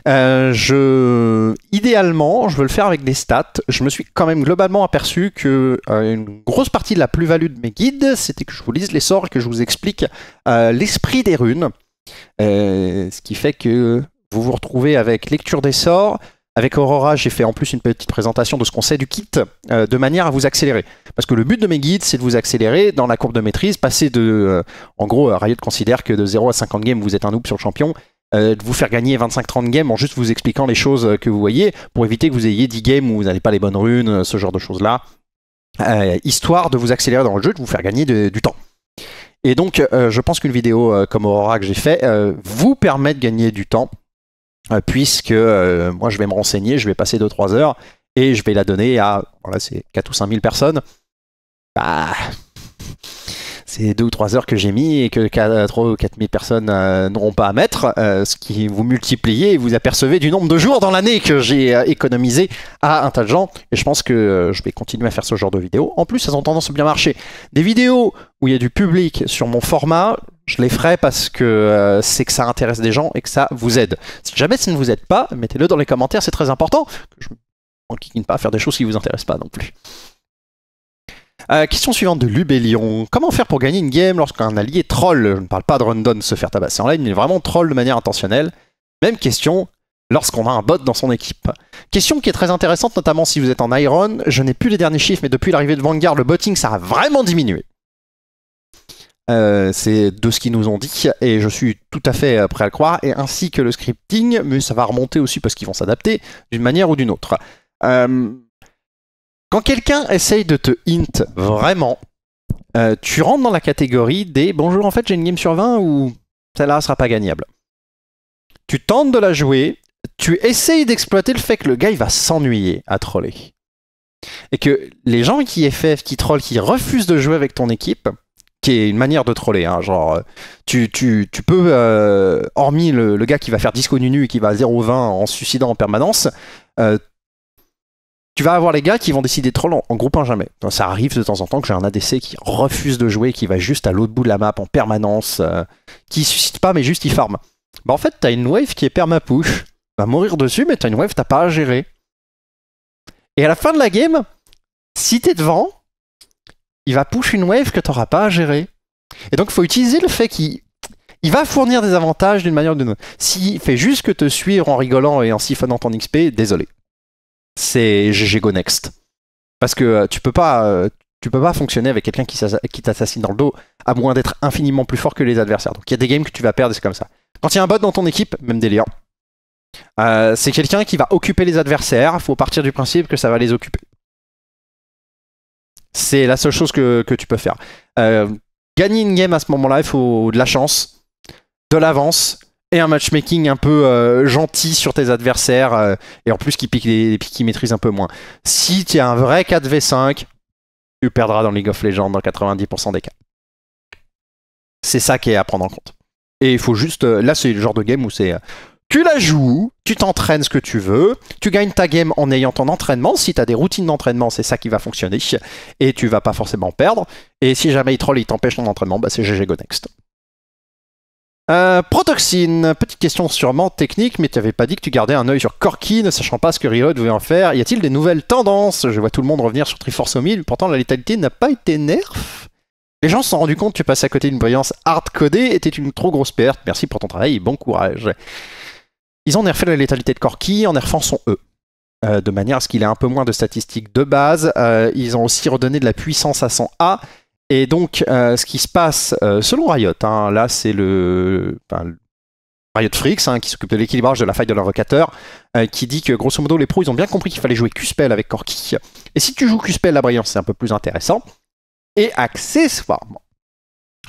Euh, je... Idéalement, je veux le faire avec des stats. Je me suis quand même globalement aperçu que euh, une grosse partie de la plus-value de mes guides, c'était que je vous lise les sorts et que je vous explique euh, l'esprit des runes. ce qui fait que vous vous retrouvez avec lecture des sorts, avec Aurora, j'ai fait en plus une petite présentation de ce qu'on sait du kit, euh, de manière à vous accélérer. Parce que le but de mes guides, c'est de vous accélérer dans la courbe de maîtrise, passer de... Euh, en gros, euh, Riot considère que de 0 à 50 games, vous êtes un noob sur le champion, de vous faire gagner 25-30 games en juste vous expliquant les choses que vous voyez, pour éviter que vous ayez 10 games où vous n'avez pas les bonnes runes, ce genre de choses-là, histoire de vous accélérer dans le jeu, de vous faire gagner du temps. Et donc, je pense qu'une vidéo comme Aurora que j'ai fait vous permet de gagner du temps euh, puisque euh, moi je vais me renseigner, je vais passer 2-3 heures et je vais la donner à voilà, c'est 4 ou 5 000 personnes. Bah, c'est 2 ou 3 heures que j'ai mis et que 4 ou 4 000 personnes euh, n'auront pas à mettre, ce qui vous multipliez et vous apercevez du nombre de jours dans l'année que j'ai économisé à un tas de gens. Et je pense que je vais continuer à faire ce genre de vidéos. En plus, elles ont tendance à bien marcher. Des vidéos où il y a du public sur mon format, je les ferai parce que euh, c'est que ça intéresse des gens et que ça vous aide. Si jamais ça ne vous aide pas, mettez-le dans les commentaires, c'est très important. Je ne pas à faire des choses qui ne vous intéressent pas non plus. Euh, question suivante de Lubélion. Comment faire pour gagner une game lorsqu'un allié troll Je ne parle pas de rundown se faire tabasser en ligne, mais vraiment troll de manière intentionnelle. Même question lorsqu'on a un bot dans son équipe. Question qui est très intéressante, notamment si vous êtes en Iron. Je n'ai plus les derniers chiffres, mais depuis l'arrivée de Vanguard, le botting, ça a vraiment diminué. Euh, c'est de ce qu'ils nous ont dit et je suis tout à fait euh, prêt à le croire, et ainsi que le scripting, mais ça va remonter aussi parce qu'ils vont s'adapter d'une manière ou d'une autre. Euh, quand quelqu'un essaye de te hint vraiment, tu rentres dans la catégorie des bonjour, en fait j'ai une game sur 20 ou celle-là sera pas gagnable. Tu tentes de la jouer, tu essayes d'exploiter le fait que le gars il va s'ennuyer à troller. Et que les gens qui FF, qui trollent, qui refusent de jouer avec ton équipe, une manière de troller. Hein, genre, euh, tu, tu, tu peux, euh, hormis le, gars qui va faire disco nunu et qui va à 0-20 en suicidant en permanence, euh, tu vas avoir les gars qui vont décider de troll en, groupant jamais. ça arrive de temps en temps que j'ai un ADC qui refuse de jouer, qui va juste à l'autre bout de la map en permanence, qui suscite pas mais juste il farm. Bah en fait, tu as une wave qui est perma-push. Va mourir dessus, mais as une wave, t'as pas à gérer. Et à la fin de la game, si t'es devant, il va push une wave que tu n'auras pas à gérer. Et donc, il faut utiliser le fait qu'il il va fournir des avantages d'une manière ou d'une autre. S'il fait juste que te suivre en rigolant et en siphonnant ton XP, désolé. C'est GG Go Next. Parce que euh, tu peux pas, euh, tu peux pas fonctionner avec quelqu'un qui t'assassine dans le dos, à moins d'être infiniment plus fort que les adversaires. Donc il y a des games que tu vas perdre, c'est comme ça. Quand il y a un bot dans ton équipe, même délire. Euh, c'est quelqu'un qui va occuper les adversaires, faut partir du principe que ça va les occuper. C'est la seule chose que, que tu peux faire. Euh, gagner une game à ce moment-là, il faut de la chance, de l'avance et un matchmaking un peu euh, gentil sur tes adversaires euh, et en plus qui pique les, qui maîtrisent un peu moins. Si tu as un vrai 4v5, tu perdras dans League of Legends dans 90% des cas. C'est ça qui est à prendre en compte. Et il faut juste. Là, c'est le genre de game où c'est tu la joues, tu t'entraînes ce que tu veux, tu gagnes ta game en ayant ton entraînement. Si tu as des routines d'entraînement, c'est ça qui va fonctionner et tu vas pas forcément perdre. Et si jamais il troll, il t'empêche ton entraînement, bah c'est GG Go Next. Euh, Protoxine, petite question sûrement technique, mais tu avais pas dit que tu gardais un œil sur Corki, ne sachant pas ce que Reload voulait en faire. Y a-t-il des nouvelles tendances Je vois tout le monde revenir sur Triforce 1000, pourtant la létalité n'a pas été nerf. Les gens se sont rendus compte que tu passes à côté d'une brillance hard codée était une trop grosse perte. Merci pour ton travail et bon courage. Ils ont nerfé la létalité de Corki en nerfant son E. Euh, de manière à ce qu'il ait un peu moins de statistiques de base. Euh, ils ont aussi redonné de la puissance à son A. Et donc, euh, ce qui se passe, selon Riot, hein, là c'est le, Riot Freaks hein, qui s'occupe de l'équilibrage de la faille de l'invocateur, qui dit que grosso modo les pros ils ont bien compris qu'il fallait jouer Q-Spell avec Corki. Et si tu joues Q-Spell, la brillance c'est un peu plus intéressant. Et accessoirement,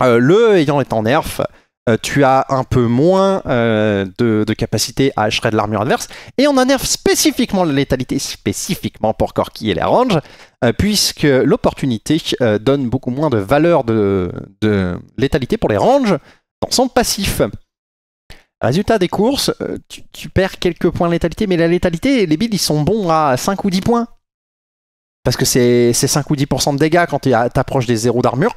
le ayant été en nerf, euh, tu as un peu moins euh, de, capacité à shred l'armure adverse, et on énerve spécifiquement la létalité, spécifiquement pour Corki et les range euh, puisque l'opportunité donne beaucoup moins de valeur de, létalité pour les ranges dans son passif. Résultat des courses, tu, perds quelques points de létalité, mais la létalité, les builds, ils sont bons à 5 ou 10 points. Parce que c'est 5 ou 10% de dégâts quand tu approches des zéros d'armure.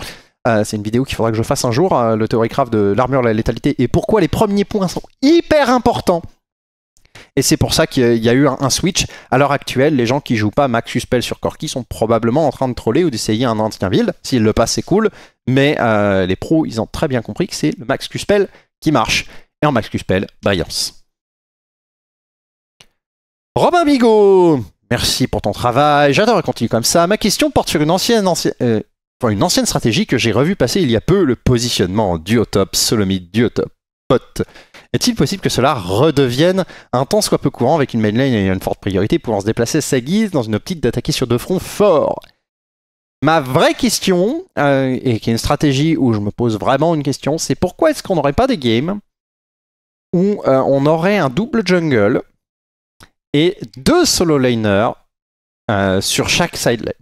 Euh, c'est une vidéo qu'il faudra que je fasse un jour, hein, le théoricraft de l'armure, la létalité et pourquoi les premiers points sont hyper importants. Et c'est pour ça qu'il y a eu un, switch. À l'heure actuelle, les gens qui jouent pas Max Cuspell sur Corki sont probablement en train de troller ou d'essayer un ancien Ville. S'ils le passent, c'est cool. Mais euh, les pros, ils ont très bien compris que c'est le Max Cuspell qui marche. Et en Max Cuspell, Robin Bigot Merci pour ton travail, j'adore continuer comme ça. Ma question porte sur une ancienne, euh, une ancienne stratégie que j'ai revue passer il y a peu, le positionnement top mid duo top pot. Est-il possible que cela redevienne un temps soit peu courant avec une main lane et une forte priorité pouvant se déplacer sa guise dans une optique d'attaquer sur deux fronts forts Ma vraie question, euh, et qui est une stratégie où je me pose vraiment une question, c'est pourquoi est-ce qu'on n'aurait pas des games où euh, on aurait un double jungle et deux solo laners euh, sur chaque side lane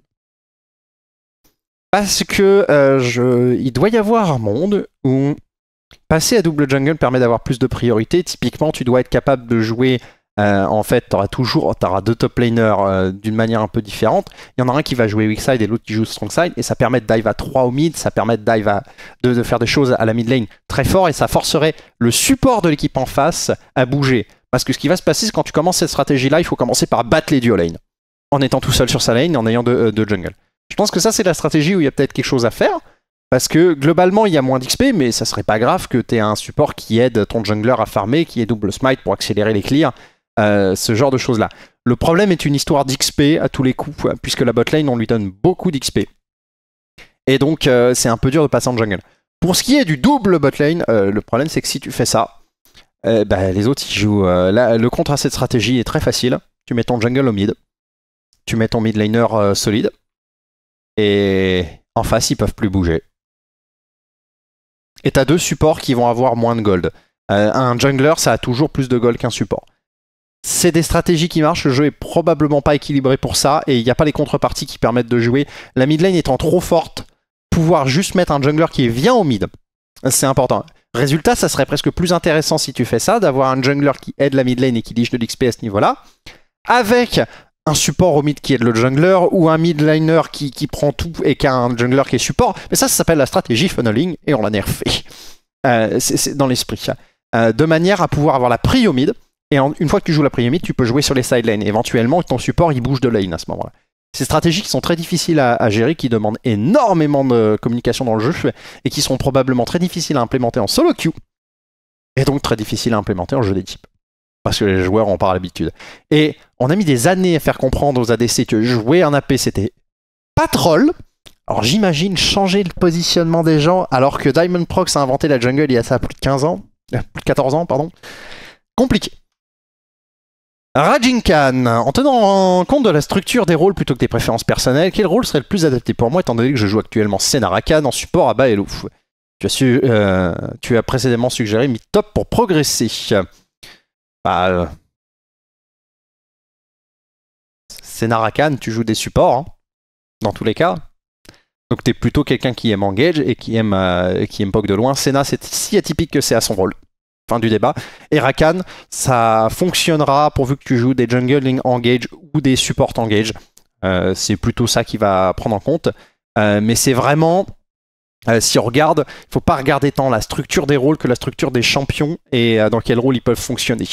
parce que euh, il doit y avoir un monde où passer à double jungle permet d'avoir plus de priorité. Typiquement, tu dois être capable de jouer. Euh, en fait, tu auras toujours auras deux top laners euh, d'une manière un peu différente. Il y en a un qui va jouer weak side et l'autre qui joue strong side. Et ça permet de dive à 3 au mid, ça permet de, à, faire des choses à la mid lane très fort. Et ça forcerait le support de l'équipe en face à bouger. Parce que ce qui va se passer, c'est quand tu commences cette stratégie-là, il faut commencer par battre les duo lanes. En étant tout seul sur sa lane, en ayant deux de jungle. Je pense que ça, c'est la stratégie où il y a peut-être quelque chose à faire. Parce que globalement, il y a moins d'XP, mais ça serait pas grave que tu aies un support qui aide ton jungler à farmer, qui ait double smite pour accélérer les clears, euh, ce genre de choses-là. Le problème est une histoire d'XP à tous les coups, euh, puisque la botlane, on lui donne beaucoup d'XP. Et donc, euh, c'est un peu dur de passer en jungle. Pour ce qui est du double botlane, le problème c'est que si tu fais ça, bah, les autres ils jouent. Là, le contre à cette stratégie est très facile. Tu mets ton jungle au mid, tu mets ton mid laner solide, et en face, ils peuvent plus bouger. Et as deux supports qui vont avoir moins de gold. Euh, un jungler, ça a toujours plus de gold qu'un support. C'est des stratégies qui marchent, le jeu est probablement pas équilibré pour ça, et il n'y a pas les contreparties qui permettent de jouer. La mid lane étant trop forte, pouvoir juste mettre un jungler qui vient au mid, c'est important. Résultat, ça serait presque plus intéressant si tu fais ça, d'avoir un jungler qui aide la mid lane et qui liche de l'XP à ce niveau-là, avec un support au mid qui est le jungler ou un midliner qui, qui prend tout et qui a un jungler qui est support. Mais ça, ça s'appelle la stratégie funneling et on l'a nerfé. Euh, c'est dans l'esprit. Euh, de manière à pouvoir avoir la prix au mid. Et une fois que tu joues la prix mid, tu peux jouer sur les side lanes. Éventuellement, ton support il bouge de lane à ce moment-là. Ces stratégies qui sont très difficiles à, gérer, qui demandent énormément de communication dans le jeu et qui sont probablement très difficiles à implémenter en solo queue et donc très difficiles à implémenter en jeu d'équipe parce que les joueurs ont pas l'habitude. Et on a mis des années à faire comprendre aux ADC que jouer un AP c'était pas troll. Alors j'imagine changer le positionnement des gens alors que Diamond Prox a inventé la jungle il y a ça plus de 15 ans, euh, plus de 14 ans, pardon. Compliqué. Rajin Khan, en tenant compte de la structure des rôles plutôt que des préférences personnelles, quel rôle serait le plus adapté pour moi étant donné que je joue actuellement Senarakan en support à Baelouf tu as, su, euh, tu as précédemment suggéré mid top pour progresser. Bah, euh, C'est Rakan, tu joues des supports, hein, dans tous les cas. Donc tu es plutôt quelqu'un qui aime engage et qui aime, euh, qui aime poke de loin. Senna, c'est si atypique que c'est à son rôle. Fin du débat. Et Rakan, ça fonctionnera pourvu que tu joues des jungling engage ou des supports engage. Euh, c'est plutôt ça qui va prendre en compte. Euh, mais c'est vraiment, si on regarde, il faut pas regarder tant la structure des rôles que la structure des champions et dans quel rôle ils peuvent fonctionner.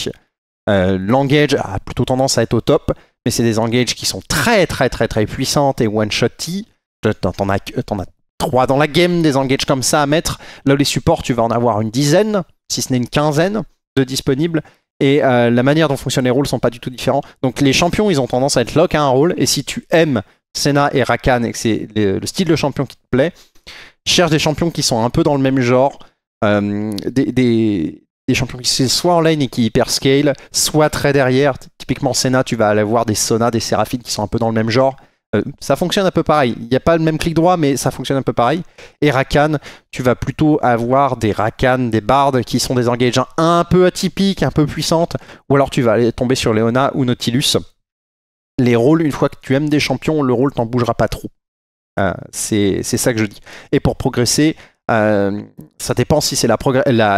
L'engage a plutôt tendance à être au top mais c'est des engages qui sont très très très très puissantes et one-shotty. Euh, t'en as, euh, t'en as trois dans la game des engages comme ça à mettre. Là où les supports, tu vas en avoir une dizaine, si ce n'est une quinzaine de disponibles. Et euh, la manière dont fonctionnent les rôles sont pas du tout différents. Donc les champions, ils ont tendance à être lock à un rôle. Et si tu aimes Senna et Rakan et que c'est le, style de champion qui te plaît, cherche des champions qui sont un peu dans le même genre. des, des champions qui sont soit en lane et qui scale soit très derrière. Typiquement Senna, tu vas aller voir des Sona, des Séraphines qui sont un peu dans le même genre. Euh, ça fonctionne un peu pareil. Il n'y a pas le même clic droit, mais ça fonctionne un peu pareil. Et Rakan, tu vas plutôt avoir des Rakan, des Bardes qui sont des engagements un peu atypiques, un peu puissantes. Ou alors tu vas aller tomber sur Leona ou Nautilus. Les rôles, une fois que tu aimes des champions, le rôle t'en bougera pas trop. Euh, c'est ça que je dis. Et pour progresser, euh, ça dépend si c'est la,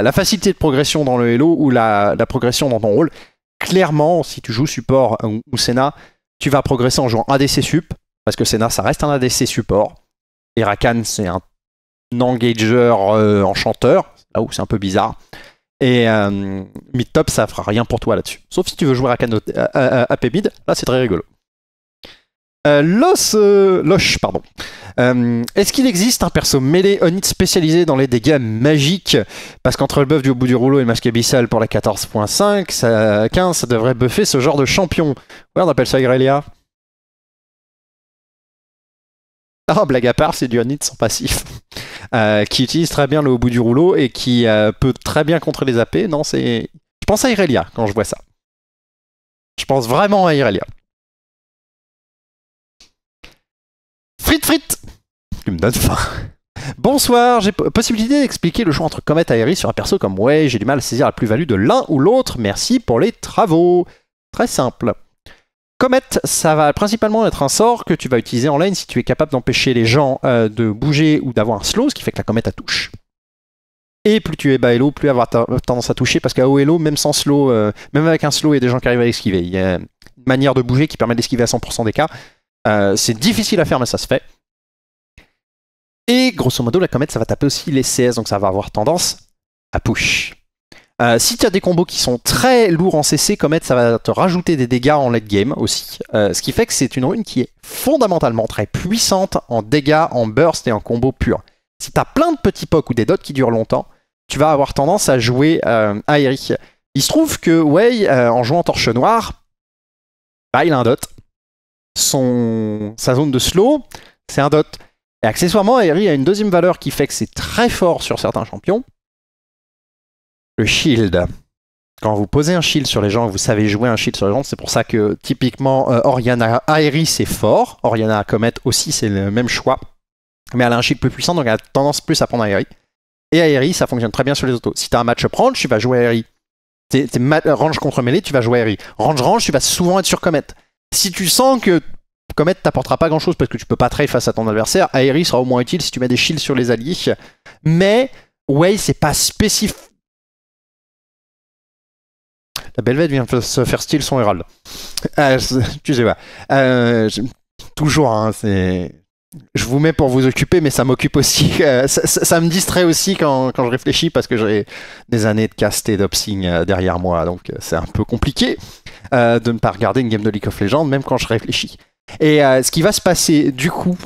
la, facilité de progression dans le Hello ou la, progression dans ton rôle. Clairement, si tu joues support ou, Senna, tu vas progresser en jouant ADC sup, parce que Senna, ça reste un ADC support. Et Rakan, c'est un engager euh, enchanteur, là où c'est un peu bizarre. Et euh, mid-top, ça fera rien pour toi là-dessus. Sauf si tu veux jouer Rakan AP mid, là c'est très rigolo. Losh, euh, Los, euh, pardon. Euh, est-ce qu'il existe un perso mêlé Onit spécialisé dans les dégâts magiques Parce qu'entre le buff du bout du rouleau et le masque abyssal pour la 14.5, 15, ça devrait buffer ce genre de champion. Ouais, on appelle ça Irelia. oh, blague à part, c'est du Onit sans passif. qui utilise très bien le bout du rouleau et qui peut très bien contrer les AP. Non, c'est. Je pense à Irelia quand je vois ça. Je pense vraiment à Irelia. tu me donnes faim. Bonsoir, j'ai possibilité d'expliquer le choix entre Comet Aerie sur un perso comme Ouais, j'ai du mal à saisir la plus-value de l'un ou l'autre, merci pour les travaux. Très simple. Comet, ça va principalement être un sort que tu vas utiliser en lane si tu es capable d'empêcher les gens euh, de bouger ou d'avoir un slow, ce qui fait que la comète a touche. Et plus tu es bas hello, plus avoir tendance à toucher, parce qu'à haut même sans slow, euh, même avec un slow, il y a des gens qui arrivent à esquiver. Il y a une manière de bouger qui permet d'esquiver à 100% des cas. Euh, c'est difficile à faire, mais ça se fait. Et grosso modo, la comète, ça va taper aussi les CS, donc ça va avoir tendance à push. Euh, si tu as des combos qui sont très lourds en CC, comète, ça va te rajouter des dégâts en late game aussi. Euh, ce qui fait que c'est une rune qui est fondamentalement très puissante en dégâts, en burst et en combos purs. Si tu as plein de petits pocs ou des dots qui durent longtemps, tu vas avoir tendance à jouer euh, à Eric. Il se trouve que Wei, en jouant Torche Noire, bah, il a un dot. Son... Sa zone de slow, c'est un dot. Et accessoirement, Aerie a une deuxième valeur qui fait que c'est très fort sur certains champions. Le shield. Quand vous posez un shield sur les gens, vous savez jouer un shield sur les gens, c'est pour ça que typiquement euh, Oriana Aerie c'est fort, Oriana Comet aussi c'est le même choix, mais elle a un shield plus puissant donc elle a tendance plus à prendre Aerie. Et Aerie ça fonctionne très bien sur les autos. Si tu as un match range, tu vas jouer Aerie. T'es range contre mêlée, tu vas jouer Aerie. Range range, tu vas souvent être sur Comet. Si tu sens que commettre t'apportera pas grand chose parce que tu peux pas trade face à ton adversaire. Aerie sera au moins utile si tu mets des shields sur les alliés. Mais ouais, c'est pas spécifique. La Belvette vient de se faire style son Herald. Ah, tu sais pas. Euh, toujours, hein, c'est. Je vous mets pour vous occuper, mais ça m'occupe aussi. Euh, ça, me distrait aussi quand, quand je réfléchis parce que j'ai des années de cast et d'opsing euh, derrière moi, donc c'est un peu compliqué de ne pas regarder une game de League of Legends, même quand je réfléchis. Et euh, ce qui va se passer du coup,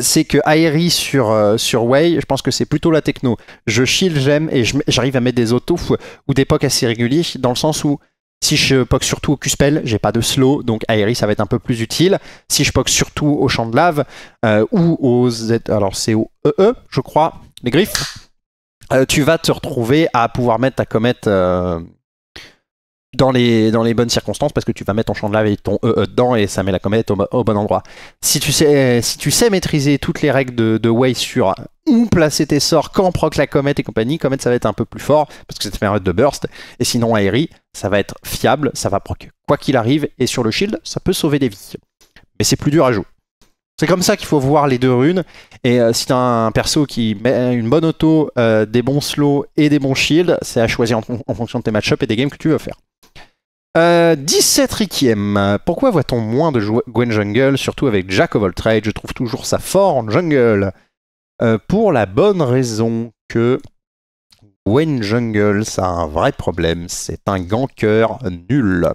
c'est que Aeri sur, euh, sur Way, je pense que c'est plutôt la techno. Je shield, j'aime et j'arrive à mettre des autos ou des pocs assez réguliers dans le sens où si je poque surtout au q j'ai pas de slow, donc Aeri ça va être un peu plus utile. Si je poque surtout au champ de lave euh, ou aux Z, alors c'est au EE, e, je crois, les griffes, tu vas te retrouver à pouvoir mettre ta comète dans les, bonnes circonstances parce que tu vas mettre ton champ de lave et ton EE e dedans et ça met la comète au, bon endroit. Si tu, sais, maîtriser toutes les règles de, Way sur où placer tes sorts, quand proc la comète et compagnie, comète ça va être un peu plus fort parce que c'est une période de burst et sinon Aerie ça va être fiable, ça va proc quoi qu'il arrive et sur le shield ça peut sauver des vies. Mais c'est plus dur à jouer. C'est comme ça qu'il faut voir les deux runes. Et euh, si t'as un perso qui met une bonne auto, euh, des bons slows et des bons shields, c'est à choisir en, fonction de tes matchups et des games que tu veux faire. 17 euh, Rikiem. Pourquoi voit-on moins de Gwen Jungle, surtout avec Jack of All trades Je trouve toujours ça fort en Jungle. Euh, pour la bonne raison que Gwen Jungle, ça a un vrai problème. C'est un ganker nul.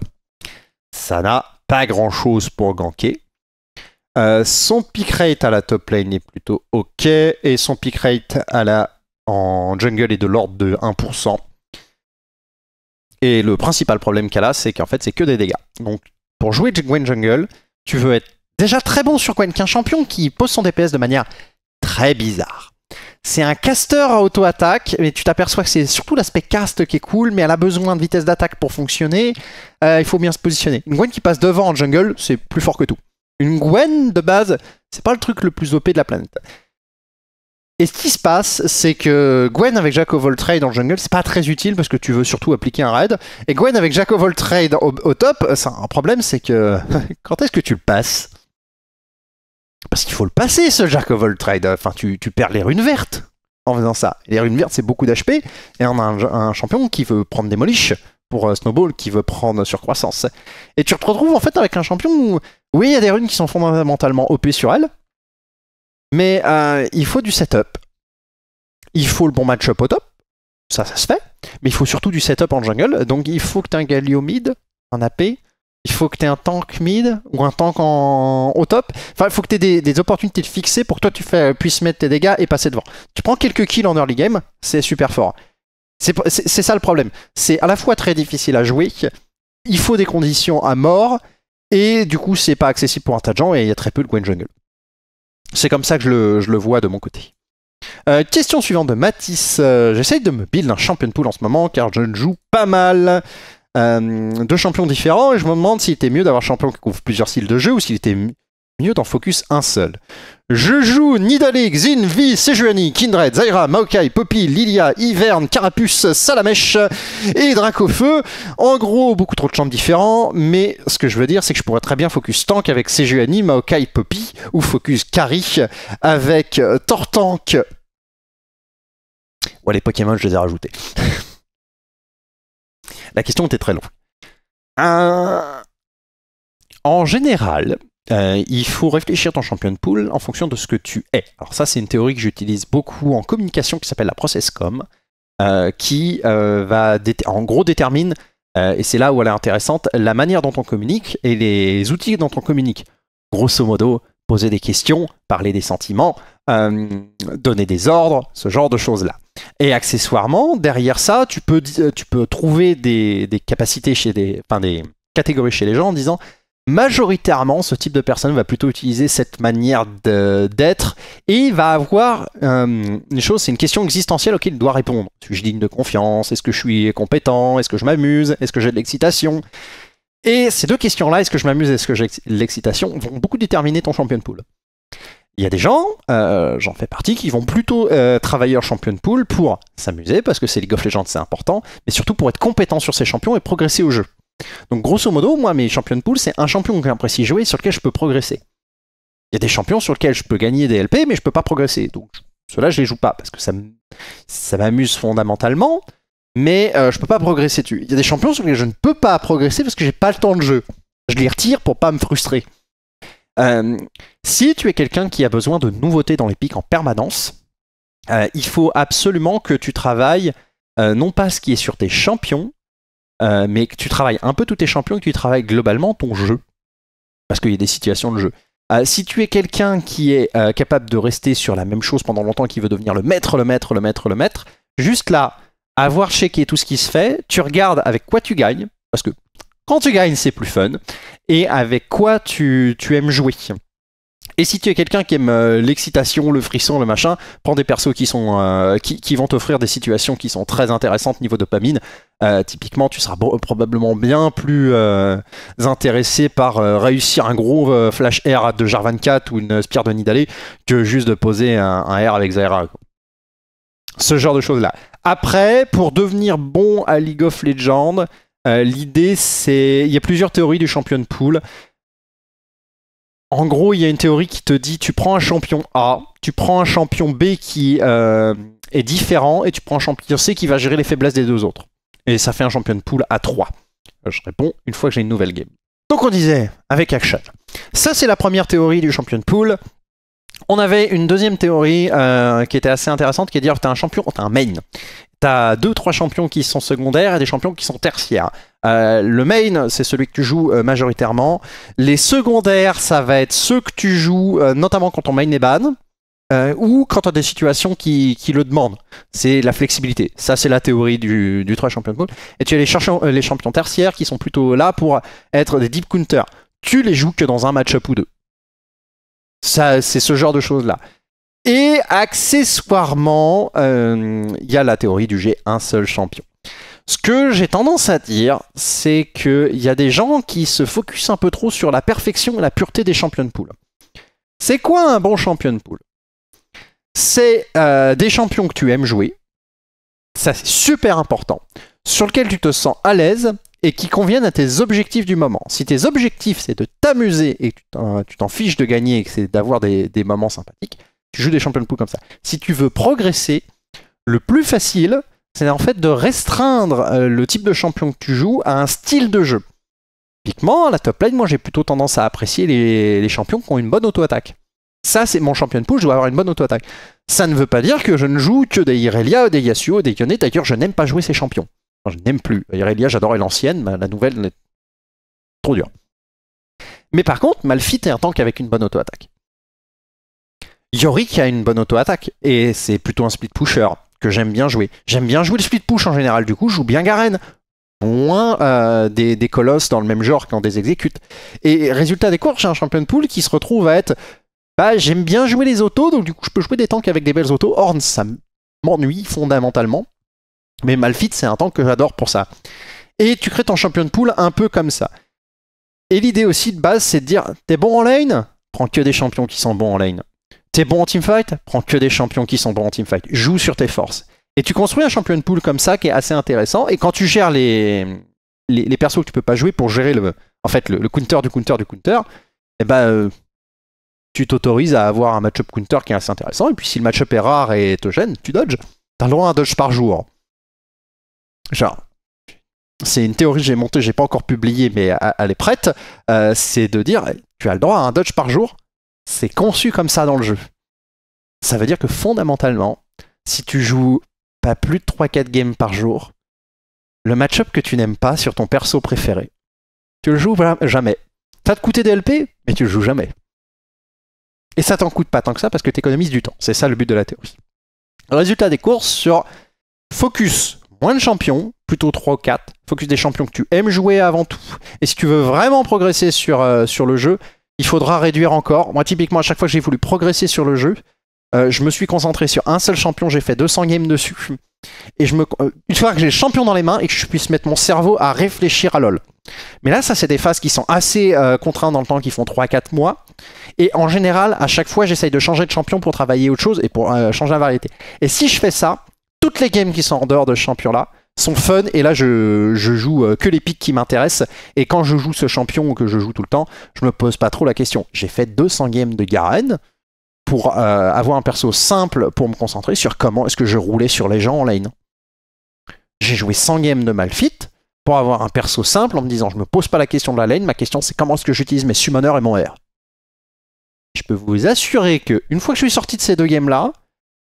Ça n'a pas grand-chose pour ganker. Euh, son pick rate à la top lane est plutôt ok et son pick rate à la en jungle est de l'ordre de 1%. Et le principal problème qu'elle a, c'est qu'en fait, c'est que des dégâts. Donc, pour jouer Gwen Jungle, tu veux être déjà très bon sur Gwen, qu'un champion qui pose son DPS de manière très bizarre. C'est un caster à auto-attaque, mais tu t'aperçois que c'est surtout l'aspect cast qui est cool, mais elle a besoin de vitesse d'attaque pour fonctionner. Euh, il faut bien se positionner. Une Gwen qui passe devant en jungle, c'est plus fort que tout. Une Gwen de base, c'est pas le truc le plus OP de la planète. Et ce qui se passe, c'est que Gwen avec Jaco Voltrade le jungle, c'est pas très utile parce que tu veux surtout appliquer un raid. Et Gwen avec Jaco Voltrade au, au, top, un problème, c'est que quand est-ce que tu le passes Parce qu'il faut le passer ce Jaco Voltrade. Enfin, tu, tu, perds les runes vertes en faisant ça. Les runes vertes, c'est beaucoup d'HP. Et on a un, champion qui veut prendre des moliches pour euh, Snowball, qui veut prendre surcroissance. Et tu te retrouves en fait avec un champion où, oui, il y a des runes qui sont fondamentalement OP sur elle mais euh, il faut du setup. Il faut le bon matchup au top. Ça, ça se fait. Mais il faut surtout du setup en jungle. Donc il faut que tu aies un Galio mid, un AP. Il faut que tu aies un tank mid ou un tank en... au top. Enfin, il faut que tu aies des, opportunités de fixer pour que toi tu fais, euh, puisses mettre tes dégâts et passer devant. Tu prends quelques kills en early game, c'est super fort. C'est ça le problème. C'est à la fois très difficile à jouer, il faut des conditions à mort, et du coup c'est pas accessible pour un tas de gens et il y a très peu de Gwen Jungle. C'est comme ça que je le, vois de mon côté. Euh, question suivante de Matisse. Euh, j'essaye de me build un champion poule en ce moment car je ne joue pas mal euh, de champions différents et je me demande s'il était mieux d'avoir champion qui couvre plusieurs styles de jeu ou s'il était mieux d'en focus un seul. Je joue Nidalee, Zin, Vi, Sejuani, Kindred, Zaira, Maokai, Poppy, Lilia, Hiverne, Carapuce, Salamèche et Dracofeu. En gros, beaucoup trop de champs différents, mais ce que je veux dire, c'est que je pourrais très bien focus Tank avec Sejuani, Maokai, Poppy, ou focus Kari avec euh, Tortank. Ouais, les Pokémon, je les ai rajoutés. La question était très longue. Euh, en général, euh, il faut réfléchir ton champion de poule en fonction de ce que tu es. Alors ça, c'est une théorie que j'utilise beaucoup en communication qui s'appelle la process com, euh, qui euh, va en gros détermine, et c'est là où elle est intéressante, la manière dont on communique et les outils dont on communique. Grosso modo, poser des questions, parler des sentiments, donner des ordres, ce genre de choses-là. Et accessoirement, derrière ça, tu peux, tu peux trouver des, capacités chez des, enfin des catégories chez les gens en disant majoritairement, ce type de personne va plutôt utiliser cette manière d'être et va avoir euh, une chose, c'est une question existentielle auquel il doit répondre. Suis-je digne de confiance Est-ce que je suis compétent Est-ce que je m'amuse Est-ce que j'ai de l'excitation Et ces deux questions-là, est-ce que je m'amuse Est-ce que j'ai de l'excitation vont beaucoup déterminer ton champion de pool. Il y a des gens, euh, j'en fais partie, qui vont plutôt euh, travailler en champion de pool pour s'amuser, parce que c'est League of Legends, c'est important, mais surtout pour être compétent sur ces champions et progresser au jeu. Donc grosso modo, moi, mes champions de poule, c'est un champion que j'apprécie jouer et sur lequel je peux progresser. Il y a des champions sur lesquels je peux gagner des LP, mais je peux pas progresser. Donc ceux-là, je les joue pas parce que ça m'amuse fondamentalement, mais euh, je peux pas progresser dessus. Il y a des champions sur lesquels je ne peux pas progresser parce que j'ai pas le temps de jeu. Je les retire pour pas me frustrer. Euh, si tu es quelqu'un qui a besoin de nouveautés dans les pics en permanence, euh, il faut absolument que tu travailles non pas ce qui est sur tes champions, euh, mais que tu travailles un peu tous tes champions que tu travailles globalement ton jeu. Parce qu'il y a des situations de jeu. Euh, si tu es quelqu'un qui est euh, capable de rester sur la même chose pendant longtemps, qui veut devenir le maître, le maître, le maître, le maître, juste là, avoir checké tout ce qui se fait, tu regardes avec quoi tu gagnes, parce que quand tu gagnes, c'est plus fun, et avec quoi tu, tu aimes jouer. Et si tu es quelqu'un qui aime euh, l'excitation, le frisson, le machin, prends des persos qui, sont, euh, qui, vont t'offrir des situations qui sont très intéressantes niveau dopamine. Euh, typiquement, tu seras probablement bien plus intéressé par réussir un gros flash air de Jarvan 4 ou une Spire de Nidale que juste de poser un, R avec Zaira. Ce genre de choses-là. Après, pour devenir bon à League of Legends, l'idée, c'est. Il y a plusieurs théories du champion de pool en gros, il y a une théorie qui te dit tu prends un champion A, tu prends un champion B qui euh, est différent et tu prends un champion C qui va gérer les faiblesses des deux autres. Et ça fait un champion de poule à 3. Je réponds une fois que j'ai une nouvelle game. Donc on disait avec Action. Ça c'est la première théorie du champion de poule. On avait une deuxième théorie euh, qui était assez intéressante, qui est de dire t'as un champion, t'as un main. T'as deux, trois champions qui sont secondaires et des champions qui sont tertiaires. Euh, le main, c'est celui que tu joues euh, majoritairement. Les secondaires, ça va être ceux que tu joues, notamment quand ton main est ban. ou quand tu des situations qui, le demandent. C'est la flexibilité. Ça, c'est la théorie du, du 3 champions pool. Et tu as les, les champions tertiaires qui sont plutôt là pour être des deep counters. Tu les joues que dans un match-up ou deux c'est ce genre de choses-là. Et accessoirement, euh, il y a la théorie du g un seul champion. Ce que j'ai tendance à dire, c'est qu'il y a des gens qui se focusent un peu trop sur la perfection et la pureté des champions de poule. C'est quoi un bon champion de poule C'est euh, des champions que tu aimes jouer, ça c'est super important, sur lequel tu te sens à l'aise, et qui conviennent à tes objectifs du moment. Si tes objectifs c'est de t'amuser et que tu t'en fiches de gagner et que c'est d'avoir des, moments sympathiques, tu joues des champions de comme ça. Si tu veux progresser, le plus facile, c'est en fait de restreindre euh, le type de champion que tu joues à un style de jeu. Typiquement, à la top lane, moi j'ai plutôt tendance à apprécier les, champions qui ont une bonne auto-attaque. Ça, c'est mon champion de poule, je dois avoir une bonne auto-attaque. Ça ne veut pas dire que je ne joue que des Irelia, des Yasuo, des Yone. D'ailleurs, je n'aime pas jouer ces champions je n'aime plus. Irelia, j'adorais l'ancienne, mais la nouvelle est trop dure. Mais par contre, Malfit est un tank avec une bonne auto-attaque. Yorick a une bonne auto-attaque, et c'est plutôt un split pusher que j'aime bien jouer. J'aime bien jouer le split push en général, du coup, je joue bien Garen. Moins euh, des, colosses dans le même genre qu'en des exécute. Et résultat des courses, j'ai un champion de pool qui se retrouve à être. Bah, j'aime bien jouer les autos, donc du coup, je peux jouer des tanks avec des belles autos. Orn, ça m'ennuie fondamentalement. Mais Malphite, c'est un tank que j'adore pour ça. Et tu crées ton champion de poule un peu comme ça. Et l'idée aussi de base, c'est de dire t'es bon en lane Prends que des champions qui sont bons en lane. T'es bon en teamfight Prends que des champions qui sont bons en teamfight. Joue sur tes forces. Et tu construis un champion de poule comme ça qui est assez intéressant. Et quand tu gères les, les, persos que tu peux pas jouer pour gérer le, en fait, le, counter du counter du counter, eh ben, euh, tu t'autorises à avoir un matchup up counter qui est assez intéressant. Et puis si le match-up est rare et te gêne, tu dodges. T'as le droit à un dodge par jour genre, c'est une théorie que j'ai montée, j'ai pas encore publiée, mais elle est prête, euh, c'est de dire, tu as le droit à un dodge par jour, c'est conçu comme ça dans le jeu. Ça veut dire que fondamentalement, si tu joues pas plus de 3-4 games par jour, le match-up que tu n'aimes pas sur ton perso préféré, tu le joues jamais. Ça te coûté des LP, mais tu le joues jamais. Et ça t'en coûte pas tant que ça parce que tu économises du temps. C'est ça le but de la théorie. Résultat des courses sur Focus, moins de champions, plutôt 3 ou 4. Focus des champions que tu aimes jouer avant tout. Et si tu veux vraiment progresser sur, euh, sur le jeu, il faudra réduire encore. Moi, typiquement, à chaque fois que j'ai voulu progresser sur le jeu, euh, je me suis concentré sur un seul champion, j'ai fait 200 games dessus. Et je me... Euh, une fois que j'ai le champion dans les mains et que je puisse mettre mon cerveau à réfléchir à LoL. Mais là, ça, c'est des phases qui sont assez contraintes dans le temps, qui font 3-4 mois. Et en général, à chaque fois, j'essaye de changer de champion pour travailler autre chose et pour changer la variété. Et si je fais ça, toutes les games qui sont en dehors de ce champion-là sont fun et là je, joue euh, que les pics qui m'intéressent et quand je joue ce champion que je joue tout le temps je me pose pas trop la question j'ai fait 200 games de Garen pour euh, avoir un perso simple pour me concentrer sur comment est-ce que je roulais sur les gens en lane j'ai joué 100 games de Malfit pour avoir un perso simple en me disant je me pose pas la question de la lane ma question c'est comment est-ce que j'utilise mes summoners et mon R je peux vous assurer que une fois que je suis sorti de ces deux games là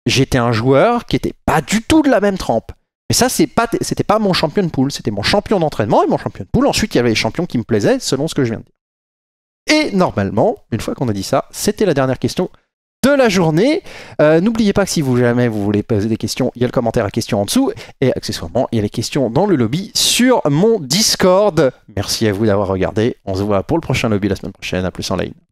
j'étais un joueur qui était pas du tout de la même trempe. Mais ça, c'est pas, c'était pas mon champion de poule, c'était mon champion d'entraînement et mon champion de poule. Ensuite, il y avait les champions qui me plaisaient, selon ce que je viens de dire. Et normalement, une fois qu'on a dit ça, c'était la dernière question de la journée. Euh, n'oubliez pas que si vous jamais vous voulez poser des questions, il y a le commentaire à questions en dessous. Et accessoirement, il y a les questions dans le lobby sur mon Discord. Merci à vous d'avoir regardé. On se voit pour le prochain lobby la semaine prochaine. À plus en ligne.